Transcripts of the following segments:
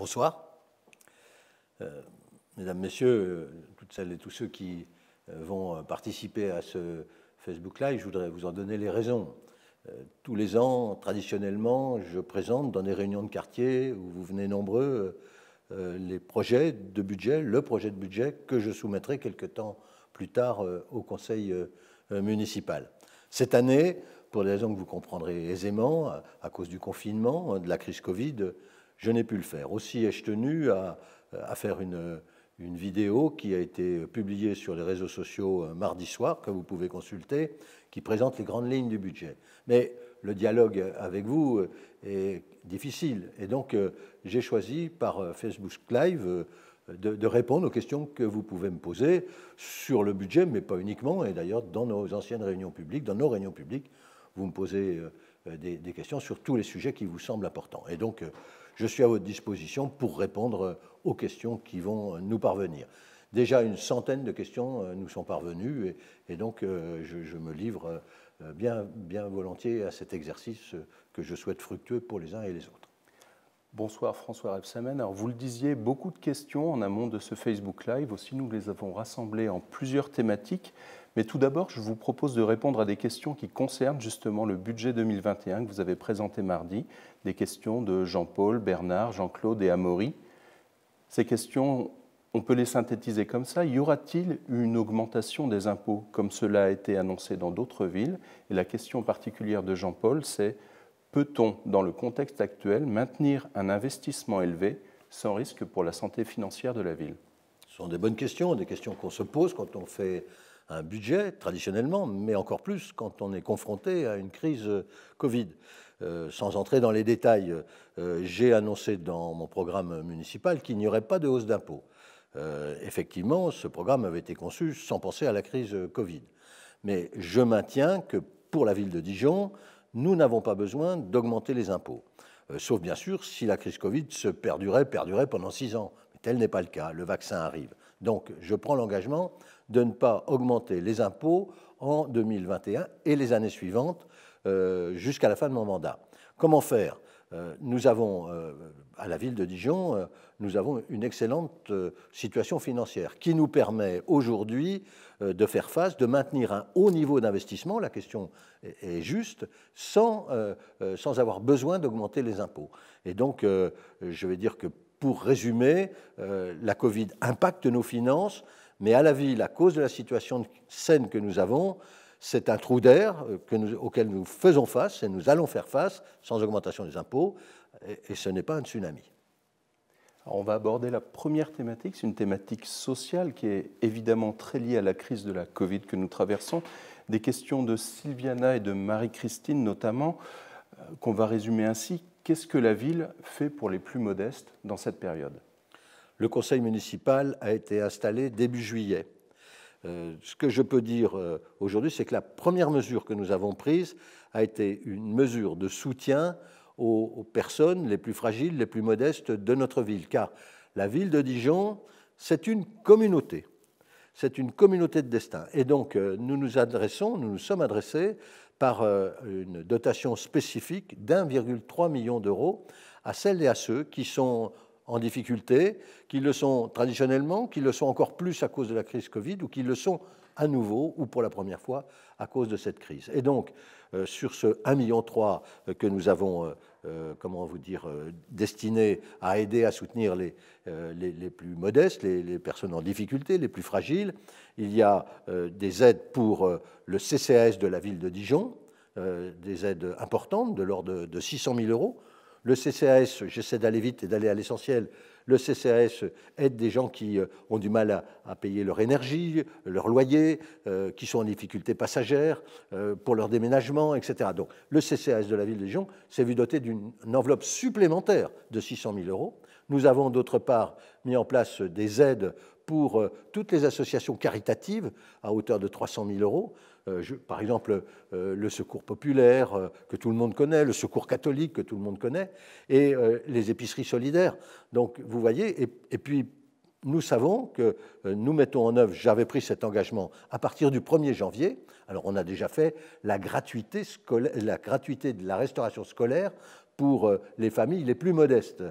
Bonsoir. Euh, mesdames, Messieurs, euh, toutes celles et tous ceux qui euh, vont participer à ce Facebook Live, je voudrais vous en donner les raisons. tous les ans, traditionnellement, je présente dans des réunions de quartier où vous venez nombreux les projets de budget, le projet de budget que je soumettrai quelque temps plus tard au conseil municipal. Cette année, pour des raisons que vous comprendrez aisément, à cause du confinement, de la crise Covid, je n'ai pu le faire. Aussi ai-je tenu à, faire une, vidéo qui a été publiée sur les réseaux sociaux euh, mardi soir, que vous pouvez consulter, qui présente les grandes lignes du budget. Mais le dialogue avec vous euh, est difficile. Et donc, euh, j'ai choisi par Facebook Live de, répondre aux questions que vous pouvez me poser sur le budget, mais pas uniquement. Et d'ailleurs, dans nos anciennes réunions publiques, dans nos réunions publiques, vous me posez des, des questions sur tous les sujets qui vous semblent importants. Et donc, je suis à votre disposition pour répondre euh, aux questions qui vont euh, nous parvenir. Déjà une centaine de questions euh, nous sont parvenues et, donc je, me livre bien, bien volontiers à cet exercice que je souhaite fructueux pour les uns et les autres. Bonsoir François Rebsamen. Alors vous le disiez, beaucoup de questions en amont de ce Facebook Live. Aussi, nous les avons rassemblées en plusieurs thématiques. Mais tout d'abord, je vous propose de répondre à des questions qui concernent justement le budget 2021 que vous avez présenté mardi des questions de Jean-Paul, Bernard, Jean-Claude et Amaury. Ces questions, on peut les synthétiser comme ça. Y aura-t-il une augmentation des impôts comme cela a été annoncé dans d'autres villes Et la question particulière de Jean-Paul, c'est peut-on, dans le contexte actuel, maintenir un investissement élevé sans risque pour la santé financière de la ville Ce sont des bonnes questions, des questions qu'on se pose quand on fait un budget traditionnellement, mais encore plus quand on est confronté à une crise euh, Covid. Euh, sans entrer dans les détails, euh, j'ai annoncé dans mon programme municipal qu'il n'y aurait pas de hausse d'impôts. effectivement, ce programme avait été conçu sans penser à la crise Covid. Mais je maintiens que pour la ville de Dijon, nous n'avons pas besoin d'augmenter les impôts. sauf bien sûr si la crise Covid se perdurait, perdurait pendant six ans. Mais tel n'est pas le cas, le vaccin arrive. Donc je prends l'engagement de ne pas augmenter les impôts en 2021 et les années suivantes euh, jusqu'à la fin de mon mandat. Comment faire euh, Nous avons, euh, à la ville de Dijon, nous avons une excellente situation financière qui nous permet aujourd'hui de faire face, de maintenir un haut niveau d'investissement, la question est, juste, sans, sans avoir besoin d'augmenter les impôts. Et donc, je vais dire que pour résumer, la Covid impacte nos finances, mais à la ville, à cause de la situation saine que nous avons, c'est un trou d'air euh, auquel nous faisons face et nous allons faire face sans augmentation des impôts, et, ce n'est pas un tsunami. on va aborder la première thématique, c'est une thématique sociale qui est évidemment très liée à la crise de la Covid que nous traversons. Des questions de Sylviana et de Marie-Christine notamment, euh, qu'on va résumer ainsi. Qu'est-ce que la ville fait pour les plus modestes dans cette période le conseil municipal a été installé début juillet. Euh, ce que je peux dire euh, aujourd'hui, c'est que la première mesure que nous avons prise a été une mesure de soutien aux, personnes les plus fragiles, les plus modestes de notre ville. Car la ville de Dijon, c'est une communauté. C'est une communauté de destin. Et donc, euh, nous nous adressons, nous nous sommes adressés par une dotation spécifique d'1,3 million d'euros à celles et à ceux qui sont en difficulté, qu'ils le sont traditionnellement, qu'ils le sont encore plus à cause de la crise Covid ou qu'ils le sont à nouveau ou pour la première fois à cause de cette crise. Et donc, euh, sur ce 1,3 million euh, que nous avons, euh, comment vous dire, destiné à aider, à soutenir les, les, plus modestes, les, personnes en difficulté, les plus fragiles, il y a des aides pour le CCS de la ville de Dijon, des aides importantes de l'ordre de, de 600 000 euros le CCAS, j'essaie d'aller vite et d'aller à l'essentiel, le CCAS aide des gens qui euh, ont du mal à, payer leur énergie, leur loyer, euh, qui sont en difficulté passagère euh, pour leur déménagement, etc. Donc le CCAS de la ville de Lyon s'est vu doté d'une enveloppe supplémentaire de 600 000 euros. Nous avons d'autre part mis en place des aides pour toutes les associations caritatives à hauteur de 300 000 euros. Euh, par exemple euh, le secours populaire euh, que tout le monde connaît, le secours catholique que tout le monde connaît, et les épiceries solidaires. Donc vous voyez, et, puis nous savons que nous mettons en œuvre, j'avais pris cet engagement à partir du 1er janvier, alors on a déjà fait la gratuité, la gratuité de la restauration scolaire pour les familles les plus modestes.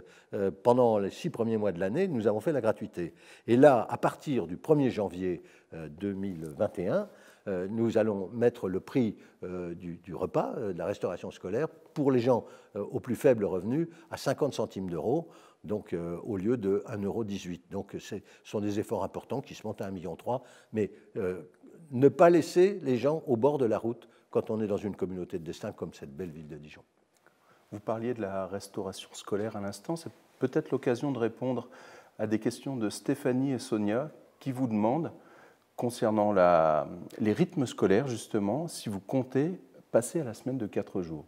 Pendant les six premiers mois de l'année, nous avons fait la gratuité. Et là, à partir du 1er janvier 2021, euh, nous allons mettre le prix euh, du, repas, euh, de la restauration scolaire, pour les gens aux plus faibles revenus, à 50 centimes d'euros donc au lieu de 1,18. Donc ce sont des efforts importants qui se montent à 1,3 million, mais ne pas laisser les gens au bord de la route quand on est dans une communauté de destin comme cette belle ville de Dijon. Vous parliez de la restauration scolaire à l'instant, c'est peut-être l'occasion de répondre à des questions de Stéphanie et Sonia qui vous demandent concernant les rythmes scolaires, justement, si vous comptez passer à la semaine de 4 jours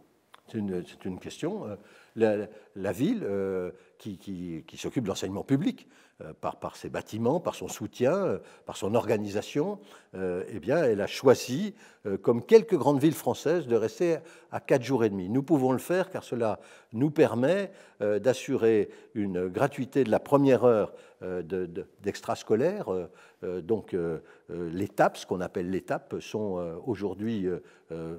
C'est une, question. Euh, la, ville euh, qui, s'occupe de l'enseignement public euh, par, ses bâtiments, par son soutien, euh, par son organisation, eh bien, elle a choisi, comme quelques grandes villes françaises, de rester à quatre jours et demi. Nous pouvons le faire car cela nous permet d'assurer une gratuité de la première heure d'extrascolaire. donc, l'étape, ce qu'on appelle l'étape, sont aujourd'hui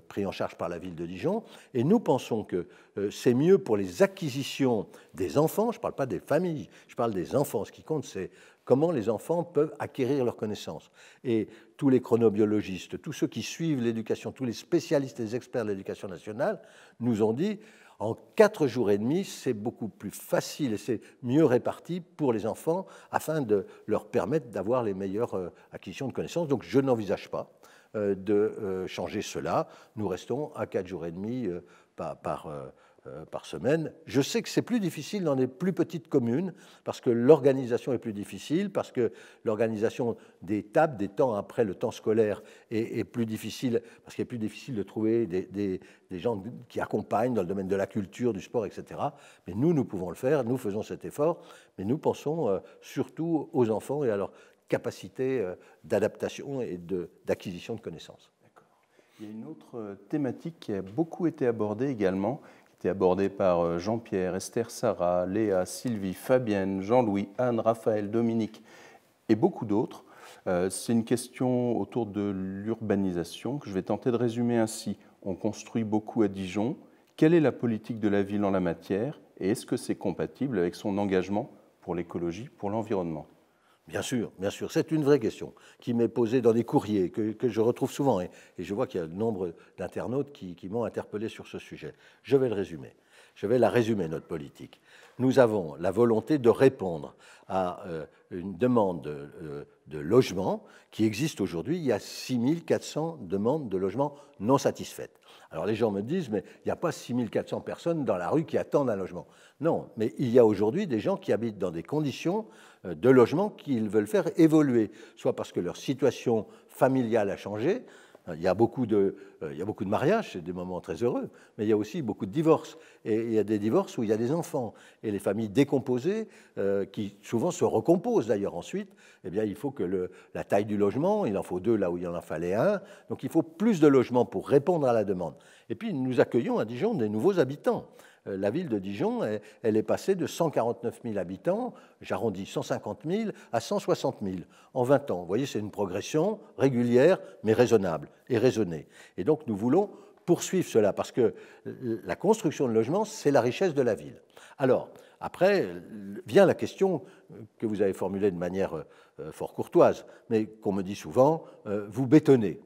pris en charge par la ville de Dijon. Et nous pensons que c'est mieux pour les les acquisitions des enfants, je ne parle pas des familles, je parle des enfants. Ce qui compte, c'est comment les enfants peuvent acquérir leurs connaissances. Et tous les chronobiologistes, tous ceux qui suivent l'éducation, tous les spécialistes, les experts de l'éducation nationale nous ont dit, en quatre jours et demi, c'est beaucoup plus facile et c'est mieux réparti pour les enfants afin de leur permettre d'avoir les meilleures euh, acquisitions de connaissances. Donc je n'envisage pas euh, de euh, changer cela. Nous restons à quatre jours et demi par euh, par semaine. Je sais que c'est plus difficile dans les plus petites communes parce que l'organisation est plus difficile, parce que l'organisation des tables, des temps après le temps scolaire est, plus difficile, parce qu'il est plus difficile de trouver des, gens qui accompagnent dans le domaine de la culture, du sport, etc. Mais nous, nous pouvons le faire, nous faisons cet effort, mais nous pensons euh, surtout aux enfants et à leur capacité euh, d'adaptation et d'acquisition de connaissances. Il y a une autre thématique qui a beaucoup été abordée également, c'est abordé par euh, Jean-Pierre, Esther, Sarah, Léa, Sylvie, Fabienne, Jean-Louis, Anne, Raphaël, Dominique et beaucoup d'autres. Euh, c'est une question autour de l'urbanisation que je vais tenter de résumer ainsi. On construit beaucoup à Dijon. Quelle est la politique de la ville en la matière et est-ce que c'est compatible avec son engagement pour l'écologie, pour l'environnement Bien sûr, bien sûr, c'est une vraie question qui m'est posée dans des courriers que, je retrouve souvent et, je vois qu'il y a nombre d'internautes qui, qui m'ont interpellé sur ce sujet. Je vais le résumer. Je vais la résumer, notre politique. Nous avons la volonté de répondre à euh, une demande euh, de, logement qui existe aujourd'hui. Il y a 6400 demandes de logement non satisfaites. Alors les gens me disent, mais il n'y a pas 6400 personnes dans la rue qui attendent un logement. Non, mais il y a aujourd'hui des gens qui habitent dans des conditions euh, de logements qu'ils veulent faire évoluer, soit parce que leur situation familiale a changé, euh, il y, a beaucoup de, euh, il a beaucoup de mariages, c'est des moments très heureux, mais il y a aussi beaucoup de divorces. Et il y a des divorces où il y a des enfants. Et les familles décomposées, qui souvent se recomposent d'ailleurs ensuite, eh bien, il faut que la taille du logement, il en faut deux là où il en fallait un. Donc il faut plus de logements pour répondre à la demande. Et puis nous accueillons à Dijon des nouveaux habitants. Euh, la ville de Dijon, elle, est passée de 149 000 habitants, j'arrondis 150 000, à 160 000 en 20 ans. Vous voyez, c'est une progression régulière, mais raisonnable et raisonnée. Et donc nous voulons poursuivre cela, parce que la construction de logements, c'est la richesse de la ville. Alors, après, vient la question que vous avez formulée de manière euh, fort courtoise, mais qu'on me dit souvent, euh, vous bétonnez.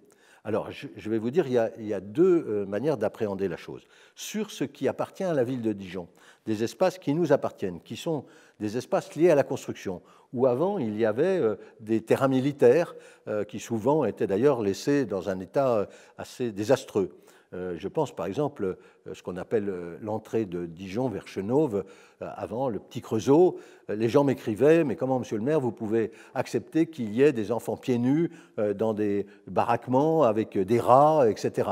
Alors, je vais vous dire, il y a, deux euh, manières d'appréhender la chose. Sur ce qui appartient à la ville de Dijon, des espaces qui nous appartiennent, qui sont des espaces liés à la construction, où avant il y avait euh, des terrains militaires euh, qui souvent étaient d'ailleurs laissés dans un état assez désastreux. Euh, je pense par exemple euh, ce qu'on appelle euh, l'entrée de Dijon vers Chenauve, avant le petit Creusot. Les gens m'écrivaient Mais comment, monsieur le maire, vous pouvez accepter qu'il y ait des enfants pieds nus dans des baraquements avec des rats, etc.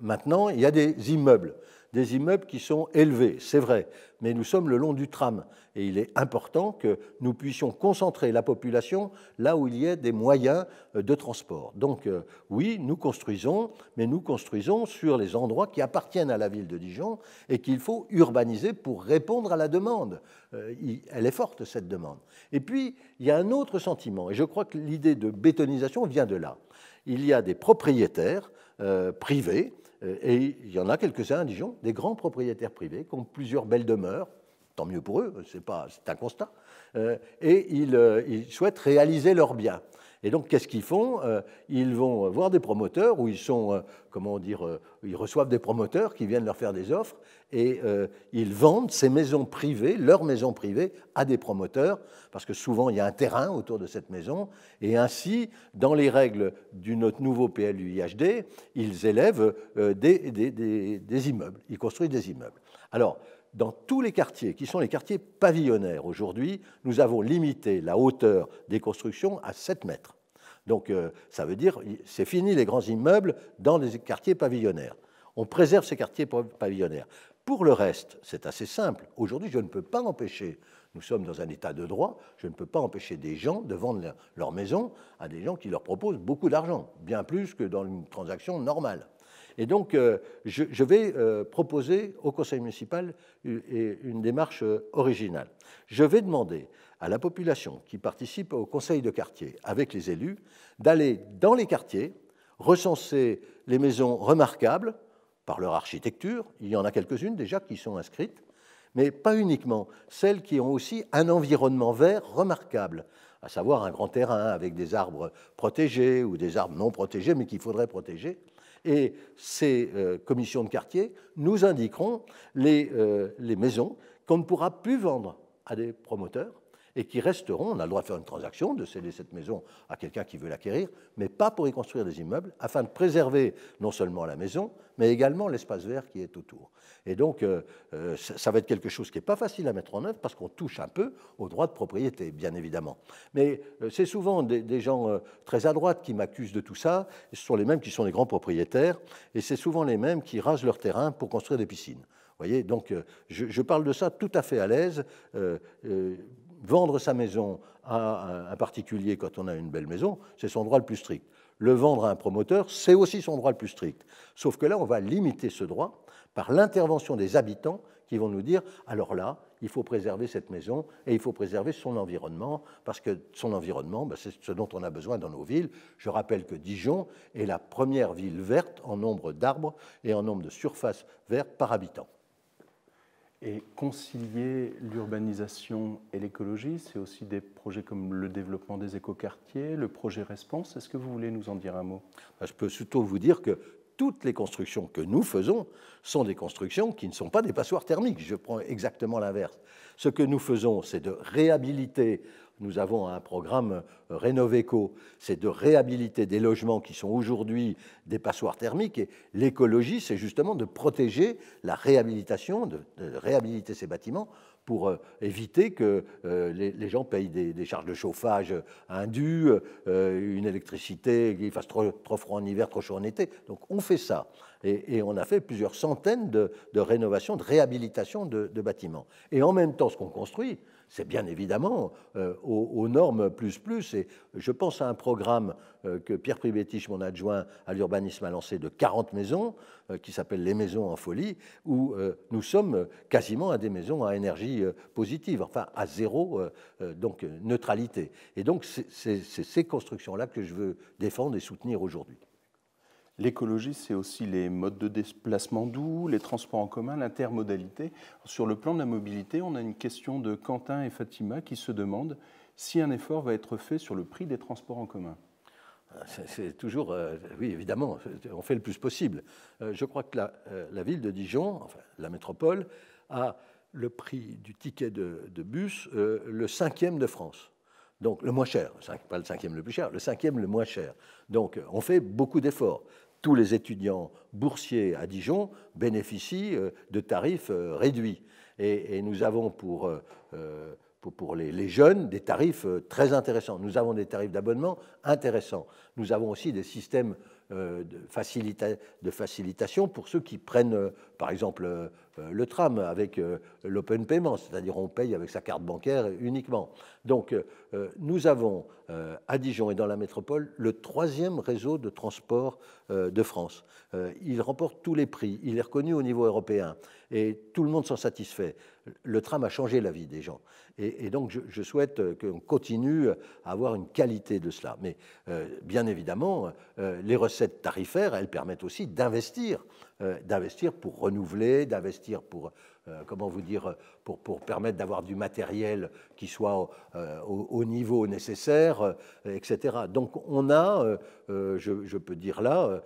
Maintenant, il y a des immeubles des immeubles qui sont élevés, c'est vrai, mais nous sommes le long du tram et il est important que nous puissions concentrer la population là où il y ait des moyens euh, de transport. Donc euh, oui, nous construisons, mais nous construisons sur les endroits qui appartiennent à la ville de Dijon et qu'il faut urbaniser pour répondre à la demande. Euh, elle est forte, cette demande. Et puis, il y a un autre sentiment, et je crois que l'idée de bétonisation vient de là. Il y a des propriétaires privés euh, et il y en a quelques-uns à Dijon, des grands propriétaires privés qui ont plusieurs belles demeures, tant mieux pour eux, c'est un constat, euh, et ils, euh, ils souhaitent réaliser leurs biens. Et donc, qu'est-ce qu'ils font euh, Ils vont euh, voir des promoteurs ou ils sont, euh, comment dire, ils reçoivent des promoteurs qui viennent leur faire des offres et ils vendent ces maisons privées, leurs maisons privées, à des promoteurs parce que souvent il y a un terrain autour de cette maison. Et ainsi, dans les règles du notre nouveau PLUIHD, ils élèvent des, des, des immeubles, ils construisent des immeubles. Alors, dans tous les quartiers, qui sont les quartiers pavillonnaires aujourd'hui, nous avons limité la hauteur des constructions à 7 mètres. Donc euh, ça veut dire, c'est fini les grands immeubles dans les quartiers pavillonnaires. On préserve ces quartiers pavillonnaires. Pour le reste, c'est assez simple. Aujourd'hui, je ne peux pas empêcher, nous sommes dans un état de droit, je ne peux pas empêcher des gens de vendre leur maison à des gens qui leur proposent beaucoup d'argent, bien plus que dans une transaction normale. Et donc, euh, je, vais euh, proposer au conseil municipal une, euh, une démarche originale. Je vais demander à la population qui participe au conseil de quartier avec les élus d'aller dans les quartiers recenser les maisons remarquables par leur architecture. Il y en a quelques-unes déjà qui sont inscrites, mais pas uniquement, celles qui ont aussi un environnement vert remarquable, à savoir un grand terrain avec des arbres protégés ou des arbres non protégés, mais qu'il faudrait protéger. Et ces euh, commissions de quartier nous indiqueront euh, les maisons qu'on ne pourra plus vendre à des promoteurs et qui resteront, on a le droit de faire une transaction, de céder cette maison à quelqu'un qui veut l'acquérir, mais pas pour y construire des immeubles, afin de préserver non seulement la maison, mais également l'espace vert qui est autour. Et donc, euh, euh, ça va être quelque chose qui n'est pas facile à mettre en œuvre parce qu'on touche un peu au droits de propriété, bien évidemment. Mais euh, c'est souvent des, gens très à droite qui m'accusent de tout ça. Ce sont les mêmes qui sont les grands propriétaires et c'est souvent les mêmes qui rasent leur terrain pour construire des piscines. Vous voyez, donc je, parle de ça tout à fait à l'aise vendre sa maison à un particulier quand on a une belle maison, c'est son droit le plus strict. Le vendre à un promoteur, c'est aussi son droit le plus strict. Sauf que là, on va limiter ce droit par l'intervention des habitants qui vont nous dire, alors là, il faut préserver cette maison et il faut préserver son environnement, parce que son environnement, ben, c'est ce dont on a besoin dans nos villes. Je rappelle que Dijon est la première ville verte en nombre d'arbres et en nombre de surfaces vertes par habitant. Et concilier l'urbanisation et l'écologie, c'est aussi des projets comme le développement des écoquartiers, le projet Response. Est-ce que vous voulez nous en dire un mot bah, Je peux surtout vous dire que toutes les constructions que nous faisons sont des constructions qui ne sont pas des passoires thermiques. Je prends exactement l'inverse. Ce que nous faisons, c'est de réhabiliter nous avons un programme euh, Rénoveco, c'est de réhabiliter des logements qui sont aujourd'hui des passoires thermiques. Et l'écologie, c'est justement de protéger la réhabilitation, de, réhabiliter ces bâtiments pour euh, éviter que euh, les, gens payent des, charges de chauffage indues, euh, une électricité qu'il fasse trop, froid en hiver, trop chaud en été. Donc on fait ça. Et, on a fait plusieurs centaines de, rénovations, de réhabilitations de, bâtiments. Et en même temps, ce qu'on construit, c'est bien évidemment euh, aux, normes plus plus. Et je pense à un programme euh, que Pierre Privetich, mon adjoint à l'urbanisme, a lancé de 40 maisons, euh, qui s'appelle Les Maisons en Folie, où nous sommes quasiment à des maisons à énergie positive, enfin à zéro, donc neutralité. Et donc, c'est ces constructions-là que je veux défendre et soutenir aujourd'hui. L'écologie, c'est aussi les modes de déplacement doux, les transports en commun, l'intermodalité. Sur le plan de la mobilité, on a une question de Quentin et Fatima qui se demandent si un effort va être fait sur le prix des transports en commun. Euh, c'est toujours, euh, oui, évidemment, on fait le plus possible. Euh, je crois que la, ville de Dijon, la métropole, a le prix du ticket de bus le cinquième de France. Donc le moins cher, pas le cinquième le plus cher, le cinquième le moins cher. Donc on fait beaucoup d'efforts tous les étudiants boursiers à Dijon bénéficient euh, de tarifs euh, réduits. Et, nous avons euh, pour, pour, les, les, jeunes des tarifs très intéressants. Nous avons des tarifs d'abonnement intéressants. Nous avons aussi des systèmes euh, de, de, facilitation pour ceux qui prennent, euh, par exemple, euh, le tram avec l'open payment, c'est-à-dire on paye avec sa carte bancaire uniquement. Donc, nous avons à Dijon et dans la métropole le troisième réseau de transport de France. Il remporte tous les prix, il est reconnu au niveau européen et tout le monde s'en satisfait. Le tram a changé la vie des gens. Et, donc, je, souhaite euh, qu'on continue à avoir une qualité de cela. Mais euh, bien évidemment, euh, les recettes tarifaires, elles permettent aussi d'investir, d'investir pour renouveler, d'investir pour comment vous dire, pour, permettre d'avoir du matériel qui soit au, niveau nécessaire, etc. Donc on a, je, peux dire là,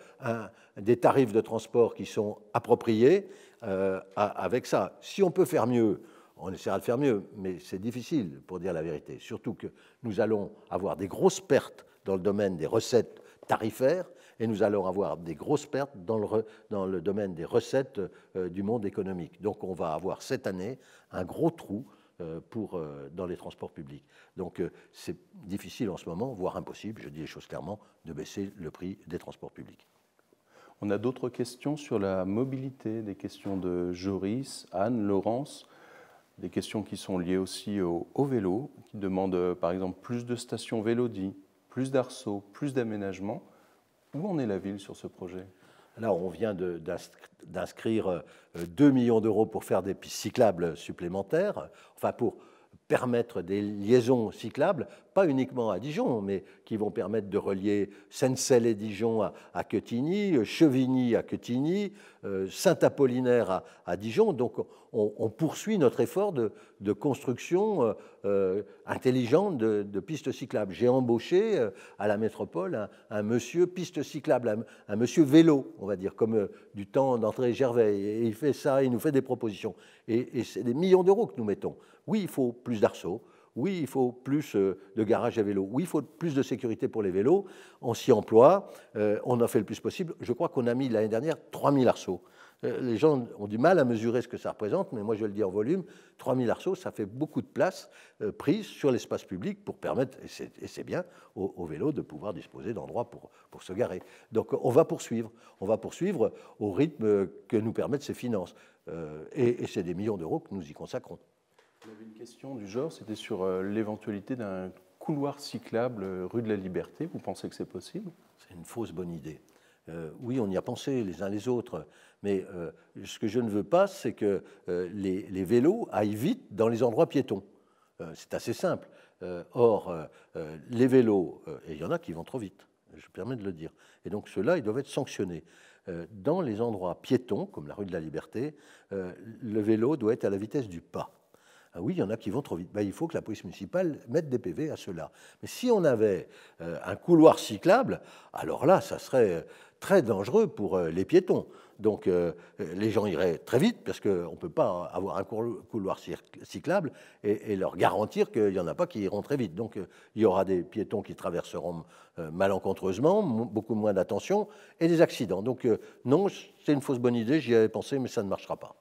des tarifs de transport qui sont appropriés, euh, avec ça. Si on peut faire mieux, on essaiera de faire mieux, mais c'est difficile pour dire la vérité. Surtout que nous allons avoir des grosses pertes dans le domaine des recettes tarifaires et nous allons avoir des grosses pertes dans le, domaine des recettes euh, du monde économique. Donc on va avoir cette année un gros trou euh, pour, dans les transports publics. Donc c'est difficile en ce moment, voire impossible, je dis les choses clairement, de baisser le prix des transports publics. On a d'autres questions sur la mobilité, des questions de Joris, Anne, Laurence, des questions qui sont liées aussi au, vélo, qui demandent euh, par exemple plus de stations Vélodie, plus d'arceaux, plus d'aménagements. Où en est la ville sur ce projet Alors, on vient d'inscrire 2 euh, millions d'euros pour faire des pistes cyclables supplémentaires, enfin pour permettre des liaisons cyclables, pas uniquement à Dijon, mais qui vont permettre de relier Sencel et Dijon à, à Chevigny à Quetigny, euh, Saint-Apollinaire à, Dijon. Donc on, poursuit notre effort de, construction euh, euh, intelligente de, pistes cyclables. J'ai embauché à la métropole un, monsieur piste cyclable, un, monsieur vélo, on va dire, comme du temps d'entrée Gervais. Et il fait ça, il nous fait des propositions. et c'est des millions d'euros que nous mettons. Oui, il faut plus d'arceaux. Oui, il faut plus euh, de garages à vélos. Oui, il faut plus de sécurité pour les vélos. On s'y emploie. Euh, on en fait le plus possible. Je crois qu'on a mis l'année dernière 3000 arceaux. Euh, les gens ont du mal à mesurer ce que ça représente, mais moi je le dis en volume, 3000 arceaux, ça fait beaucoup de place prise sur l'espace public pour permettre, et c'est bien, aux, vélos de pouvoir disposer d'endroits pour, pour se garer. Donc on va poursuivre, on va poursuivre au rythme que nous permettent ces finances. et c'est des millions d'euros que nous y consacrons. J'avais une question du genre, c'était sur euh, l'éventualité d'un couloir cyclable euh, rue de la Liberté. Vous pensez que c'est possible C'est une fausse bonne idée. Euh, oui, on y a pensé les uns les autres, mais ce que je ne veux pas, c'est que les, vélos aillent vite dans les endroits piétons. c'est assez simple. or, les vélos, et il y en a qui vont trop vite, je permets de le dire, et donc ceux-là, ils doivent être sanctionnés. dans les endroits piétons, comme la rue de la Liberté, le vélo doit être à la vitesse du pas. Ah oui, il y en a qui vont trop vite. Ben, il faut que la police municipale mette des PV à cela. Mais si on avait euh, un couloir cyclable, alors là, ça serait euh, très dangereux pour euh, les piétons. Donc les gens iraient très vite parce qu'on ne peut pas avoir un couloir cyclable et, leur garantir qu'il n'y en a pas qui iront très vite. Donc il y aura des piétons qui traverseront malencontreusement, beaucoup moins d'attention et des accidents. Donc non, c'est une fausse bonne idée, j'y avais pensé, mais ça ne marchera pas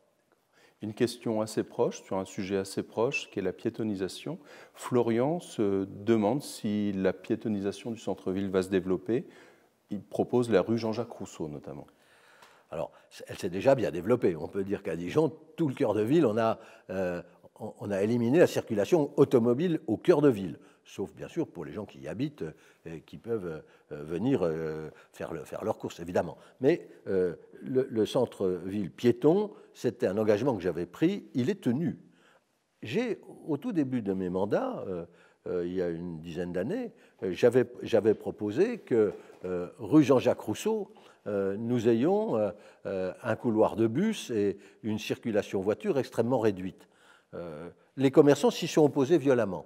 une question assez proche, sur un sujet assez proche, qui est la piétonisation. Florian se demande si la piétonisation du centre-ville va se développer. Il propose la rue Jean-Jacques Rousseau notamment. Alors, elle s'est déjà bien développée. On peut dire qu'à Dijon, tout le cœur de ville, on a, euh, on a éliminé la circulation automobile au cœur de ville sauf bien sûr pour les gens qui y habitent, euh, et qui peuvent euh, venir euh, faire, le, faire leurs courses, évidemment. Mais le, centre-ville piéton, c'était un engagement que j'avais pris, il est tenu. J'ai, au tout début de mes mandats, il y a une dizaine d'années, j'avais proposé que rue Jean-Jacques Rousseau, nous ayons un couloir de bus et une circulation voiture extrêmement réduite. les commerçants s'y sont opposés violemment.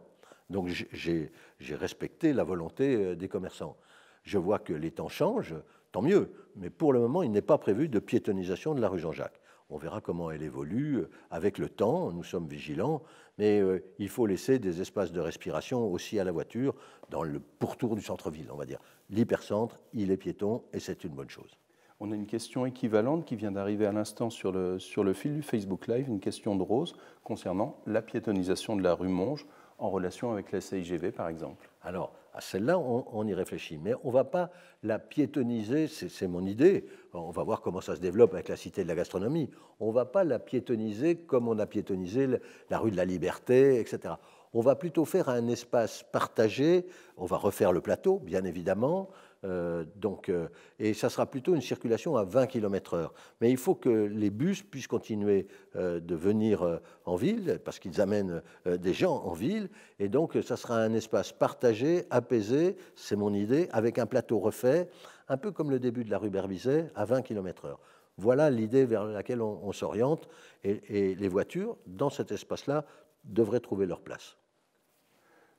Donc j'ai respecté la volonté euh, des commerçants. Je vois que les temps changent, tant mieux, mais pour le moment, il n'est pas prévu de piétonisation de la rue Jean-Jacques. On verra comment elle évolue euh, avec le temps, nous sommes vigilants, mais euh, il faut laisser des espaces de respiration aussi à la voiture dans le pourtour du centre-ville, on va dire. L'hypercentre, il est piéton et c'est une bonne chose. On a une question équivalente qui vient d'arriver à l'instant sur le, fil du Facebook Live, une question de Rose concernant la piétonisation de la rue Monge en relation avec la CIGV, par exemple Alors, à celle-là, on, y réfléchit, mais on ne va pas la piétoniser, c'est mon idée. On va voir comment ça se développe avec la cité de la gastronomie. On ne va pas la piétoniser comme on a piétonisé la rue de la Liberté, etc. On va plutôt faire un espace partagé. On va refaire le plateau, bien évidemment, euh, donc, euh, et ça sera plutôt une circulation à 20 km/h. Mais il faut que les bus puissent continuer euh, de venir en ville, parce qu'ils amènent des gens en ville. Et donc, ça sera un espace partagé, apaisé, c'est mon idée, avec un plateau refait, un peu comme le début de la rue Berbizet, à 20 km/h. Voilà l'idée vers laquelle on, s'oriente. et les voitures, dans cet espace-là, devraient trouver leur place.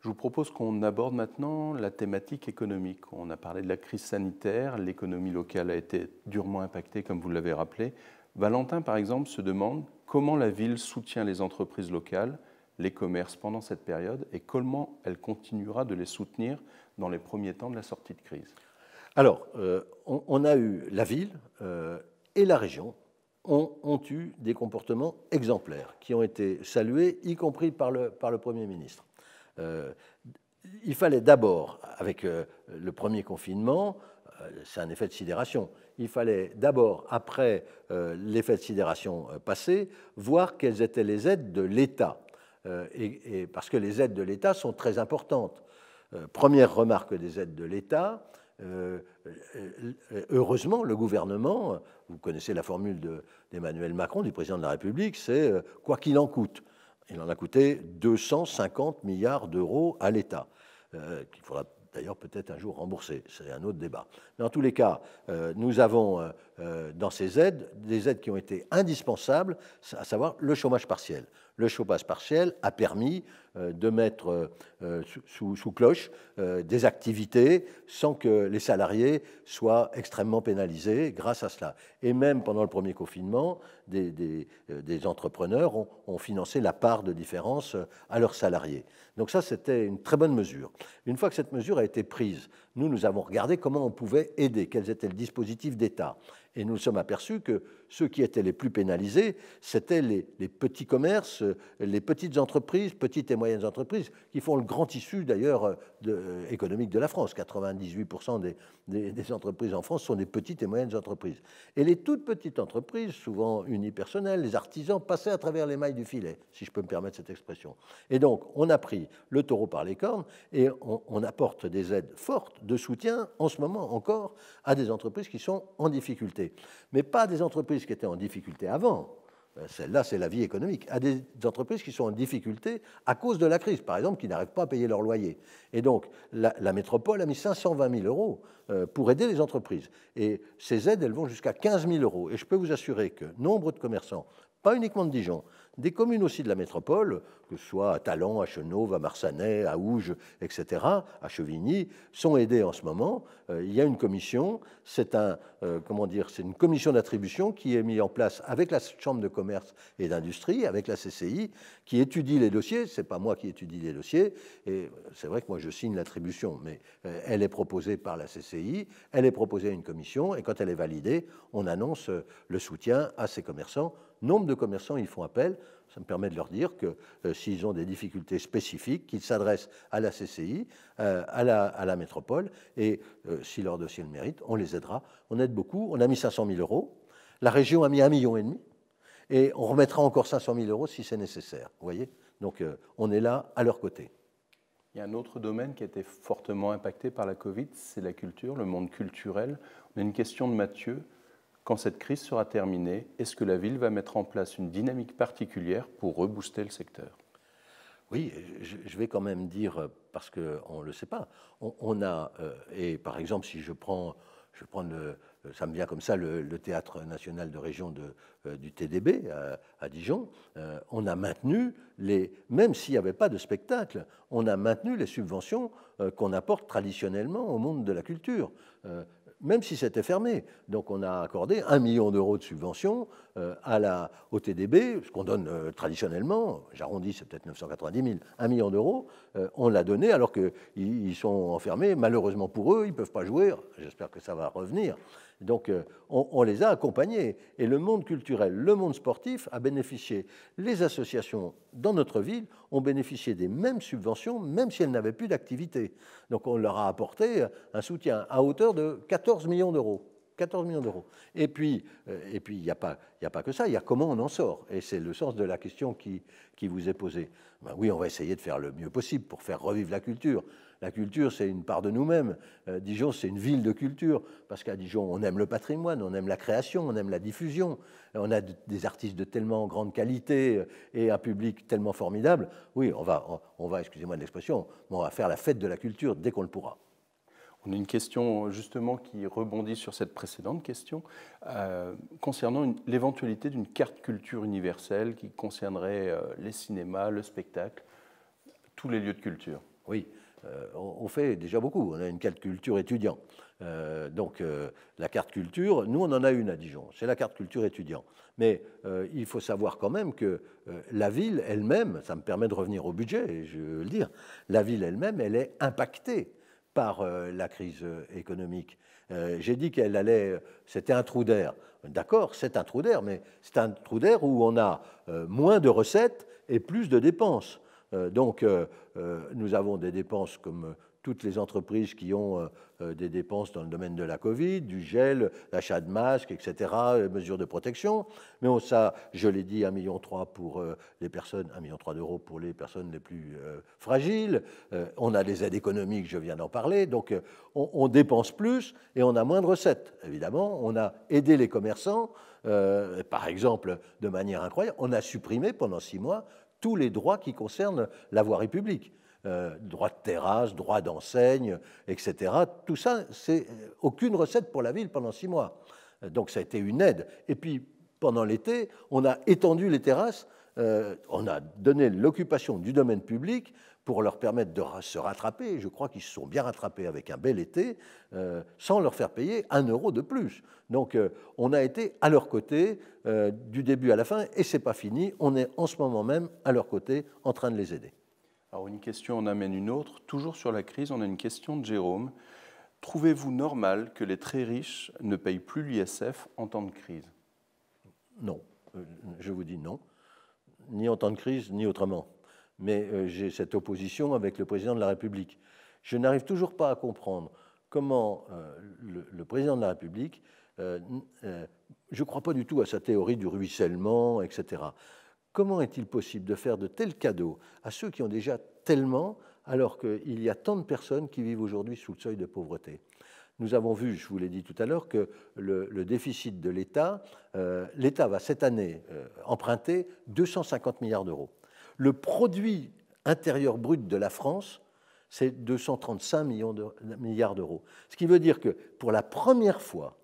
Je vous propose qu'on aborde maintenant la thématique économique. On a parlé de la crise sanitaire, l'économie locale a été durement impactée, comme vous l'avez rappelé. Valentin, par exemple, se demande comment la ville soutient les entreprises locales, les commerces pendant cette période et comment elle continuera de les soutenir dans les premiers temps de la sortie de crise. Alors, euh, on, a eu la ville euh, et la région ont, eu des comportements exemplaires qui ont été salués, y compris par le Premier ministre. Euh, il fallait d'abord, avec euh, le premier confinement, euh, c'est un effet de sidération, il fallait d'abord, après l'effet de sidération passé, voir quelles étaient les aides de l'État. parce que les aides de l'État sont très importantes. première remarque des aides de l'État, heureusement, le gouvernement, vous connaissez la formule d'Emmanuel Macron, du président de la République, c'est quoi qu'il en coûte. Il en a coûté 250 milliards d'euros à l'État, euh, qu'il faudra d'ailleurs peut-être un jour rembourser. C'est un autre débat. Mais en tous les cas, euh, nous avons euh, dans ces aides des aides qui ont été indispensables, à savoir le chômage partiel le chômage partiel a permis euh, de mettre euh, sous, cloche euh, des activités sans que les salariés soient extrêmement pénalisés grâce à cela. Et même pendant le premier confinement, des, entrepreneurs ont, financé la part de différence à leurs salariés. Donc ça, c'était une très bonne mesure. Une fois que cette mesure a été prise, nous, nous avons regardé comment on pouvait aider, quels étaient le dispositif d'État. Et nous nous sommes aperçus que ceux qui étaient les plus pénalisés, c'étaient les, petits commerces, les petites entreprises, petites et moyennes entreprises, qui font le grand tissu d'ailleurs euh, euh, économique de la France. 98% des, des, entreprises en France sont des petites et moyennes entreprises. Et les toutes petites entreprises, souvent unipersonnelles, les artisans, passaient à travers les mailles du filet, si je peux me permettre cette expression. Et donc, on a pris le taureau par les cornes et on, on apporte des aides fortes de soutien, en ce moment encore, à des entreprises qui sont en difficulté. Mais pas des entreprises qui étaient en difficulté avant, ben, celle-là, c'est la vie économique. À des entreprises qui sont en difficulté à cause de la crise, par exemple, qui n'arrivent pas à payer leur loyer. Et donc, la, métropole a mis 520 000 euros euh, pour aider les entreprises. Et ces aides, elles vont jusqu'à 15 000 euros. Et je peux vous assurer que nombre de commerçants, pas uniquement de Dijon, des communes aussi de la métropole, que ce soit à Talent, à Chenauve, à Marsanais, à Ouge, etc., à Chevigny, sont aidées en ce moment. Euh, il y a une commission, c'est un, euh, une commission d'attribution qui est mise en place avec la Chambre de commerce et d'industrie, avec la CCI, qui étudie les dossiers. C'est pas moi qui étudie les dossiers, et c'est vrai que moi je signe l'attribution, mais euh, elle est proposée par la CCI, elle est proposée à une commission, et quand elle est validée, on annonce le soutien à ces commerçants. Nombre de commerçants y font appel. Ça me permet de leur dire que euh, s'ils ont des difficultés spécifiques, qu'ils s'adressent à la CCI, euh, à, la, à, la, métropole, et euh, si leur dossier le mérite, on les aidera. On aide beaucoup. On a mis 500 000 euros. La région a mis 1,5 million et demi, et on remettra encore 500 000 euros si c'est nécessaire. Vous voyez Donc on est là à leur côté. Il y a un autre domaine qui a été fortement impacté par la Covid, c'est la culture, le monde culturel. On a une question de Mathieu. Quand cette crise sera terminée, est-ce que la ville va mettre en place une dynamique particulière pour rebooster le secteur oui, je vais quand même dire, euh, parce qu'on ne le sait pas, on, a, euh, et par exemple, si je prends, je prends ça me vient comme ça, le, théâtre national de région de, euh, du TDB à, Dijon, on a maintenu, les, même s'il n'y avait pas de spectacle, on a maintenu les subventions qu'on apporte traditionnellement au monde de la culture même si c'était fermé. Donc on a accordé un million d'euros de subventions euh, à la, au TDB, ce qu'on donne euh, traditionnellement, j'arrondis, c'est peut-être 990 000, 1 million d'euros, euh, on l'a donné alors qu'ils sont enfermés. Malheureusement pour eux, ils ne peuvent pas jouer. J'espère que ça va revenir. Donc on, les a accompagnés. Et le monde culturel, le monde sportif a bénéficié. Les associations dans notre ville ont bénéficié des mêmes subventions, même si elles n'avaient plus d'activité. Donc on leur a apporté un soutien à hauteur de 14 millions d'euros. 14 millions d'euros. Et puis, euh, et puis, il n'y a, pas, a pas que ça, il y a comment on en sort. Et c'est le sens de la question qui, qui vous est posée. Ben oui, on va essayer de faire le mieux possible pour faire revivre la culture. La culture, c'est une part de nous-mêmes. Euh, Dijon, c'est une ville de culture, parce qu'à Dijon, on aime le patrimoine, on aime la création, on aime la diffusion. Euh, on a des artistes de tellement grande qualité et un public tellement formidable. Oui, on va, on, va excusez-moi de l'expression, on va faire la fête de la culture dès qu'on le pourra. On a une question justement qui rebondit sur cette précédente question euh, concernant l'éventualité d'une carte culture universelle qui concernerait euh, les cinémas, le spectacle, tous les lieux de culture. Oui, euh, on, fait déjà beaucoup. On a une carte culture étudiant. donc la carte culture, nous on en a une à Dijon, c'est la carte culture étudiant. Mais il faut savoir quand même que la ville elle-même, ça me permet de revenir au budget, je veux le dire, la ville elle-même, elle est impactée euh, la crise euh, économique. Euh, j'ai dit qu'elle allait, c'était un trou d'air. D'accord, c'est un trou d'air, mais c'est un trou d'air où on a moins de recettes et plus de dépenses. Donc, nous avons des dépenses comme toutes les entreprises qui ont euh, euh, des dépenses dans le domaine de la Covid, du gel, l'achat de masques, etc., les euh, mesures de protection. Mais on, ça, je l'ai dit, 1,3 million pour les personnes, million d'euros pour les personnes les plus fragiles. on a des aides économiques, je viens d'en parler. Donc, on, dépense plus et on a moins de recettes, évidemment. On a aidé les commerçants, par exemple, de manière incroyable. On a supprimé pendant six mois tous les droits qui concernent la voie république. Euh, droit de terrasse, droit d'enseigne, etc. Tout ça, c'est euh, aucune recette pour la ville pendant six mois. Euh, donc ça a été une aide. Et puis, pendant l'été, on a étendu les terrasses, on a donné l'occupation du domaine public pour leur permettre de se rattraper. Je crois qu'ils se sont bien rattrapés avec un bel été, sans leur faire payer un euro de plus. Donc on a été à leur côté du début à la fin, et c'est pas fini. On est en ce moment même à leur côté, en train de les aider. Alors une question en amène une autre. Toujours sur la crise, on a une question de Jérôme. Trouvez-vous normal que les très riches ne payent plus l'ISF en temps de crise Non, euh, je vous dis non, ni en temps de crise, ni autrement. Mais euh, j'ai cette opposition avec le président de la République. Je n'arrive toujours pas à comprendre comment euh, le président de la République, je ne crois pas du tout à sa théorie du ruissellement, etc. Comment est-il possible de faire de tels cadeaux à ceux qui ont déjà tellement, alors qu'il y a tant de personnes qui vivent aujourd'hui sous le seuil de pauvreté nous avons vu, je vous l'ai dit tout à l'heure, que le, déficit de l'État, euh, l'État va cette année euh, emprunter 250 milliards d'euros. Le produit intérieur brut de la France, c'est 235 milliards d'euros. Ce qui veut dire que pour la première fois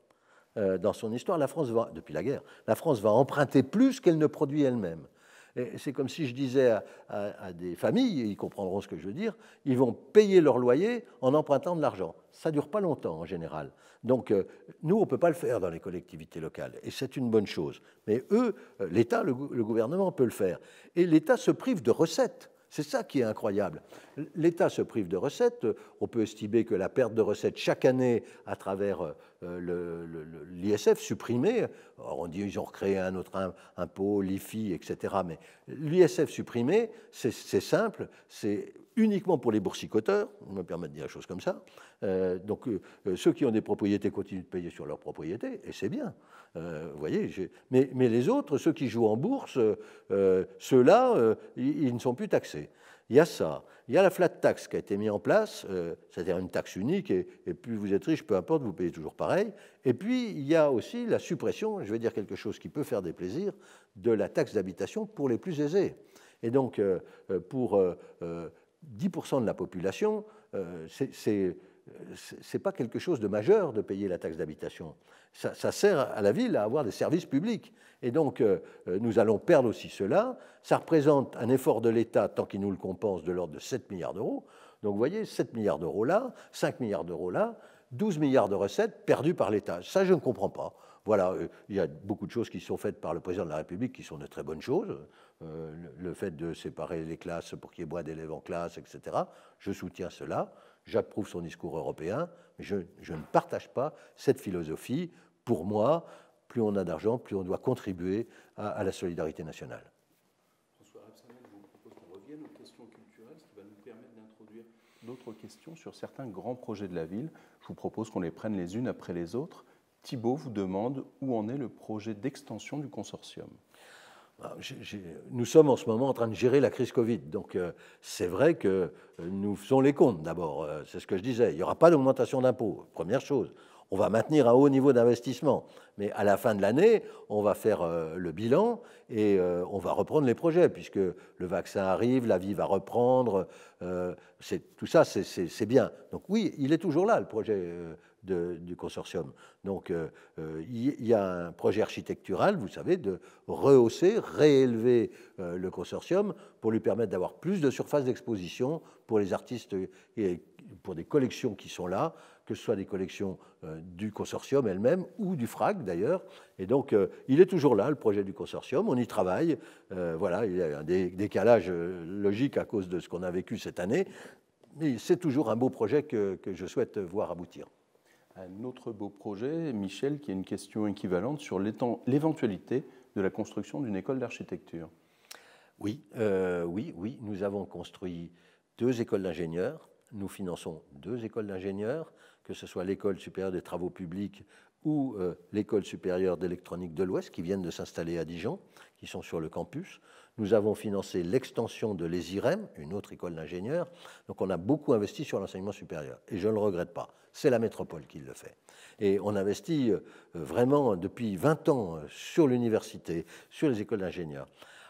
euh, dans son histoire, la France va, depuis la guerre, la France va emprunter plus qu'elle ne produit elle-même. C'est comme si je disais à, des familles, ils comprendront ce que je veux dire, ils vont payer leur loyer en empruntant de l'argent. Ça ne dure pas longtemps en général. Donc euh, nous, on ne peut pas le faire dans les collectivités locales, et c'est une bonne chose. Mais eux, euh, l'État, le gouvernement peut le faire. Et l'État se prive de recettes. C'est ça qui est incroyable. L'État se prive de recettes. On peut estimer que la perte de recettes chaque année à travers euh, euh, l'ISF supprimé, alors on dit ils ont recréé un autre impôt, l'IFI, etc. Mais l'ISF supprimé, c'est simple, c'est uniquement pour les boursicoteurs, on me permet de dire la chose comme ça. Euh, donc euh, ceux qui ont des propriétés continuent de payer sur leurs propriétés, et c'est bien. vous voyez, mais, les autres, ceux qui jouent en bourse, ceux-là, ils, ne sont plus taxés. Il y a ça. Il y a la flat tax qui a été mise en place, euh, c'est-à-dire une taxe unique, et, plus vous êtes riche, peu importe, vous payez toujours pareil. Et puis, il y a aussi la suppression, je vais dire quelque chose qui peut faire des plaisirs, de la taxe d'habitation pour les plus aisés. Et donc, euh, euh, pour 10% de la population, c'est ce n'est pas quelque chose de majeur de payer la taxe d'habitation. Ça, sert à la ville à avoir des services publics. Et donc, euh, euh, nous allons perdre aussi cela. Ça représente un effort de l'État, tant qu'il nous le compense, de l'ordre de 7 milliards d'euros. Donc, vous voyez, 7 milliards d'euros là, 5 milliards d'euros là, 12 milliards de recettes perdues par l'État. Ça, je ne comprends pas. Voilà, euh, il y a beaucoup de choses qui sont faites par le président de la République qui sont de très bonnes choses. le fait de séparer les classes pour qu'il y ait moins d'élèves en classe, etc. Je soutiens cela. J'approuve son discours européen, mais je, ne partage pas cette philosophie. Pour moi, plus on a d'argent, plus on doit contribuer à, la solidarité nationale. François je vous propose qu'on revienne aux questions culturelles, ce qui va nous permettre d'introduire d'autres questions sur certains grands projets de la ville. Je vous propose qu'on les prenne les unes après les autres. Thibault vous demande où en est le projet d'extension du consortium. Ah, nous sommes en ce moment en train de gérer la crise Covid. Donc euh, c'est vrai que euh, nous faisons les comptes d'abord. Euh, c'est ce que je disais. Il n'y aura pas d'augmentation d'impôts, première chose. On va maintenir un haut niveau d'investissement. Mais à la fin de l'année, on va faire le bilan et on va reprendre les projets, puisque le vaccin arrive, la vie va reprendre. tout ça, c'est bien. Donc oui, il est toujours là, le projet du consortium. Donc euh, euh, il y, a un projet architectural, vous savez, de rehausser, réélever euh, le consortium pour lui permettre d'avoir plus de surface d'exposition pour les artistes et pour des collections qui sont là, que ce soit des collections du consortium elle-même ou du FRAC d'ailleurs. Et donc, il est toujours là, le projet du consortium, on y travaille. voilà, il y a un décalage logique à cause de ce qu'on a vécu cette année. Mais c'est toujours un beau projet que je souhaite voir aboutir un autre beau projet, Michel, qui a une question équivalente sur l'éventualité de la construction d'une école d'architecture. Oui, euh, oui, oui, nous avons construit deux écoles d'ingénieurs. Nous finançons deux écoles d'ingénieurs, que ce soit l'école supérieure des travaux publics ou euh, l'école supérieure d'électronique de l'Ouest, qui viennent de s'installer à Dijon, qui sont sur le campus. Nous avons financé l'extension de l'ESIREM, une autre école d'ingénieurs. Donc on a beaucoup investi sur l'enseignement supérieur. Et je ne le regrette pas. C'est la métropole qui le fait. Et on investit euh, vraiment depuis 20 ans euh, sur l'université, sur les écoles d'ingénieurs.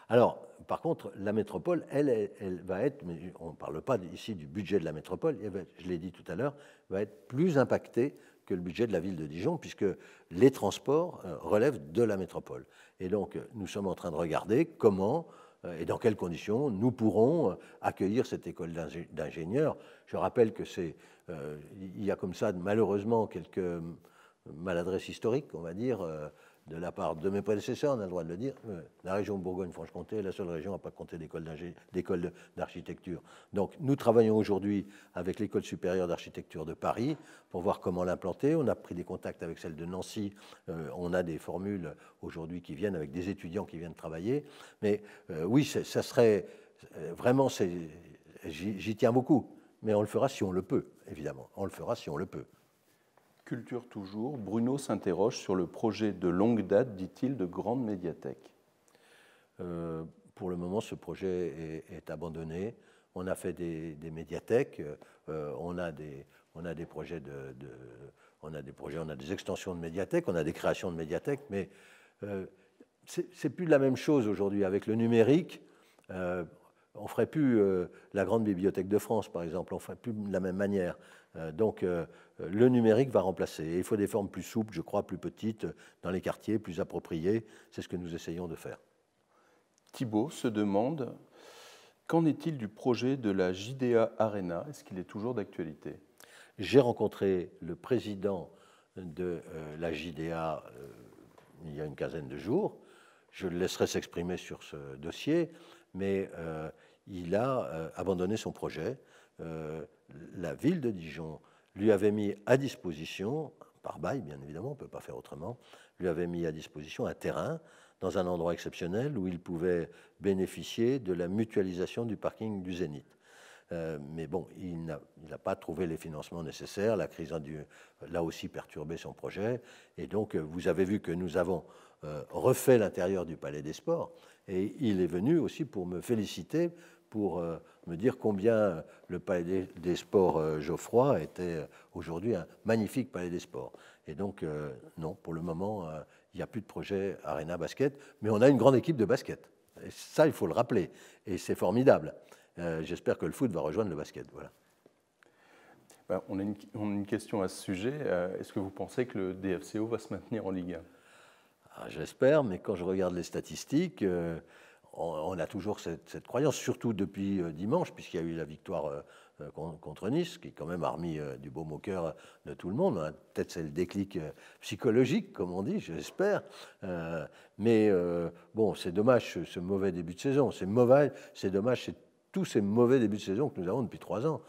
Alors, par contre, la métropole, elle, elle va être, mais on ne parle pas ici du budget de la métropole, je l'ai dit tout à l'heure, va être plus impactée que le budget de la ville de Dijon, puisque les transports euh, relèvent de la métropole. Et donc, nous sommes en train de regarder comment euh, et dans quelles conditions nous pourrons euh, accueillir cette école d'ingénieurs. Je rappelle que c'est, euh, il y a comme ça malheureusement quelques maladresses historiques, on va dire, de la part de mes prédécesseurs, on a le droit de le dire, euh, la région Bourgogne-Franche-Comté est la seule région à ne pas compter d'école d'architecture. Donc nous travaillons aujourd'hui avec l'école supérieure d'architecture de Paris pour voir comment l'implanter. On a pris des contacts avec celle de Nancy. Euh, on a des formules aujourd'hui qui viennent avec des étudiants qui viennent travailler. Mais euh, oui, ça serait vraiment, j'y tiens beaucoup. Mais on le fera si on le peut, évidemment. On le fera si on le peut. Culture toujours, Bruno s'interroge sur le projet de longue date, dit-il, de grande médiathèque. Euh, pour le moment, ce projet est, abandonné. On a fait des, médiathèques, euh, on, a des, on, a des, projets de, on a des projets, on a des extensions de médiathèques, on a des créations de médiathèques, mais euh, c'est plus de la même chose aujourd'hui avec le numérique on ne ferait plus euh, la grande bibliothèque de France, par exemple, on ne ferait plus de la même manière. Euh, donc euh, le numérique va remplacer. il faut des formes plus souples, je crois, plus petites, dans les quartiers, plus appropriées. C'est ce que nous essayons de faire. Thibault se demande, qu'en est-il du projet de la JDA Arena Est-ce qu'il est toujours d'actualité J'ai rencontré le président de la JDA il y a une quinzaine de jours. Je le laisserai s'exprimer sur ce dossier, mais il a euh, abandonné son projet. Euh, la ville de Dijon lui avait mis à disposition, par bail bien évidemment, on ne peut pas faire autrement, lui avait mis à disposition un terrain dans un endroit exceptionnel où il pouvait bénéficier de la mutualisation du parking du Zénith. Euh, mais bon, il n'a pas trouvé les financements nécessaires, la crise a dû là aussi perturbé son projet, et donc vous avez vu que nous avons refait l'intérieur du Palais des Sports, et il est venu aussi pour me féliciter pour euh, me dire combien le Palais des Sports euh, Geoffroy était euh, aujourd'hui un magnifique Palais des Sports. Et donc, non, pour le moment, il n'y a plus de projet Arena Basket, mais on a une grande équipe de basket. Et ça, il faut le rappeler. Et c'est formidable. J'espère que le foot va rejoindre le basket. Voilà. Ben, on a, une, on, a une, question à ce sujet. Est-ce que vous pensez que le DFCO va se maintenir en Ligue 1 ah, J'espère, mais quand je regarde les statistiques, on, a toujours cette, croyance, surtout depuis euh, dimanche, puisqu'il y a eu la victoire euh, euh, contre Nice, qui est quand même a du beau au cœur de tout le monde. Hein, peut-être c'est le déclic psychologique, comme on dit, j'espère. mais bon, c'est dommage ce mauvais début de saison. C'est mauvais, c'est dommage, c'est tous ces mauvais débuts de saison que nous avons depuis trois ans.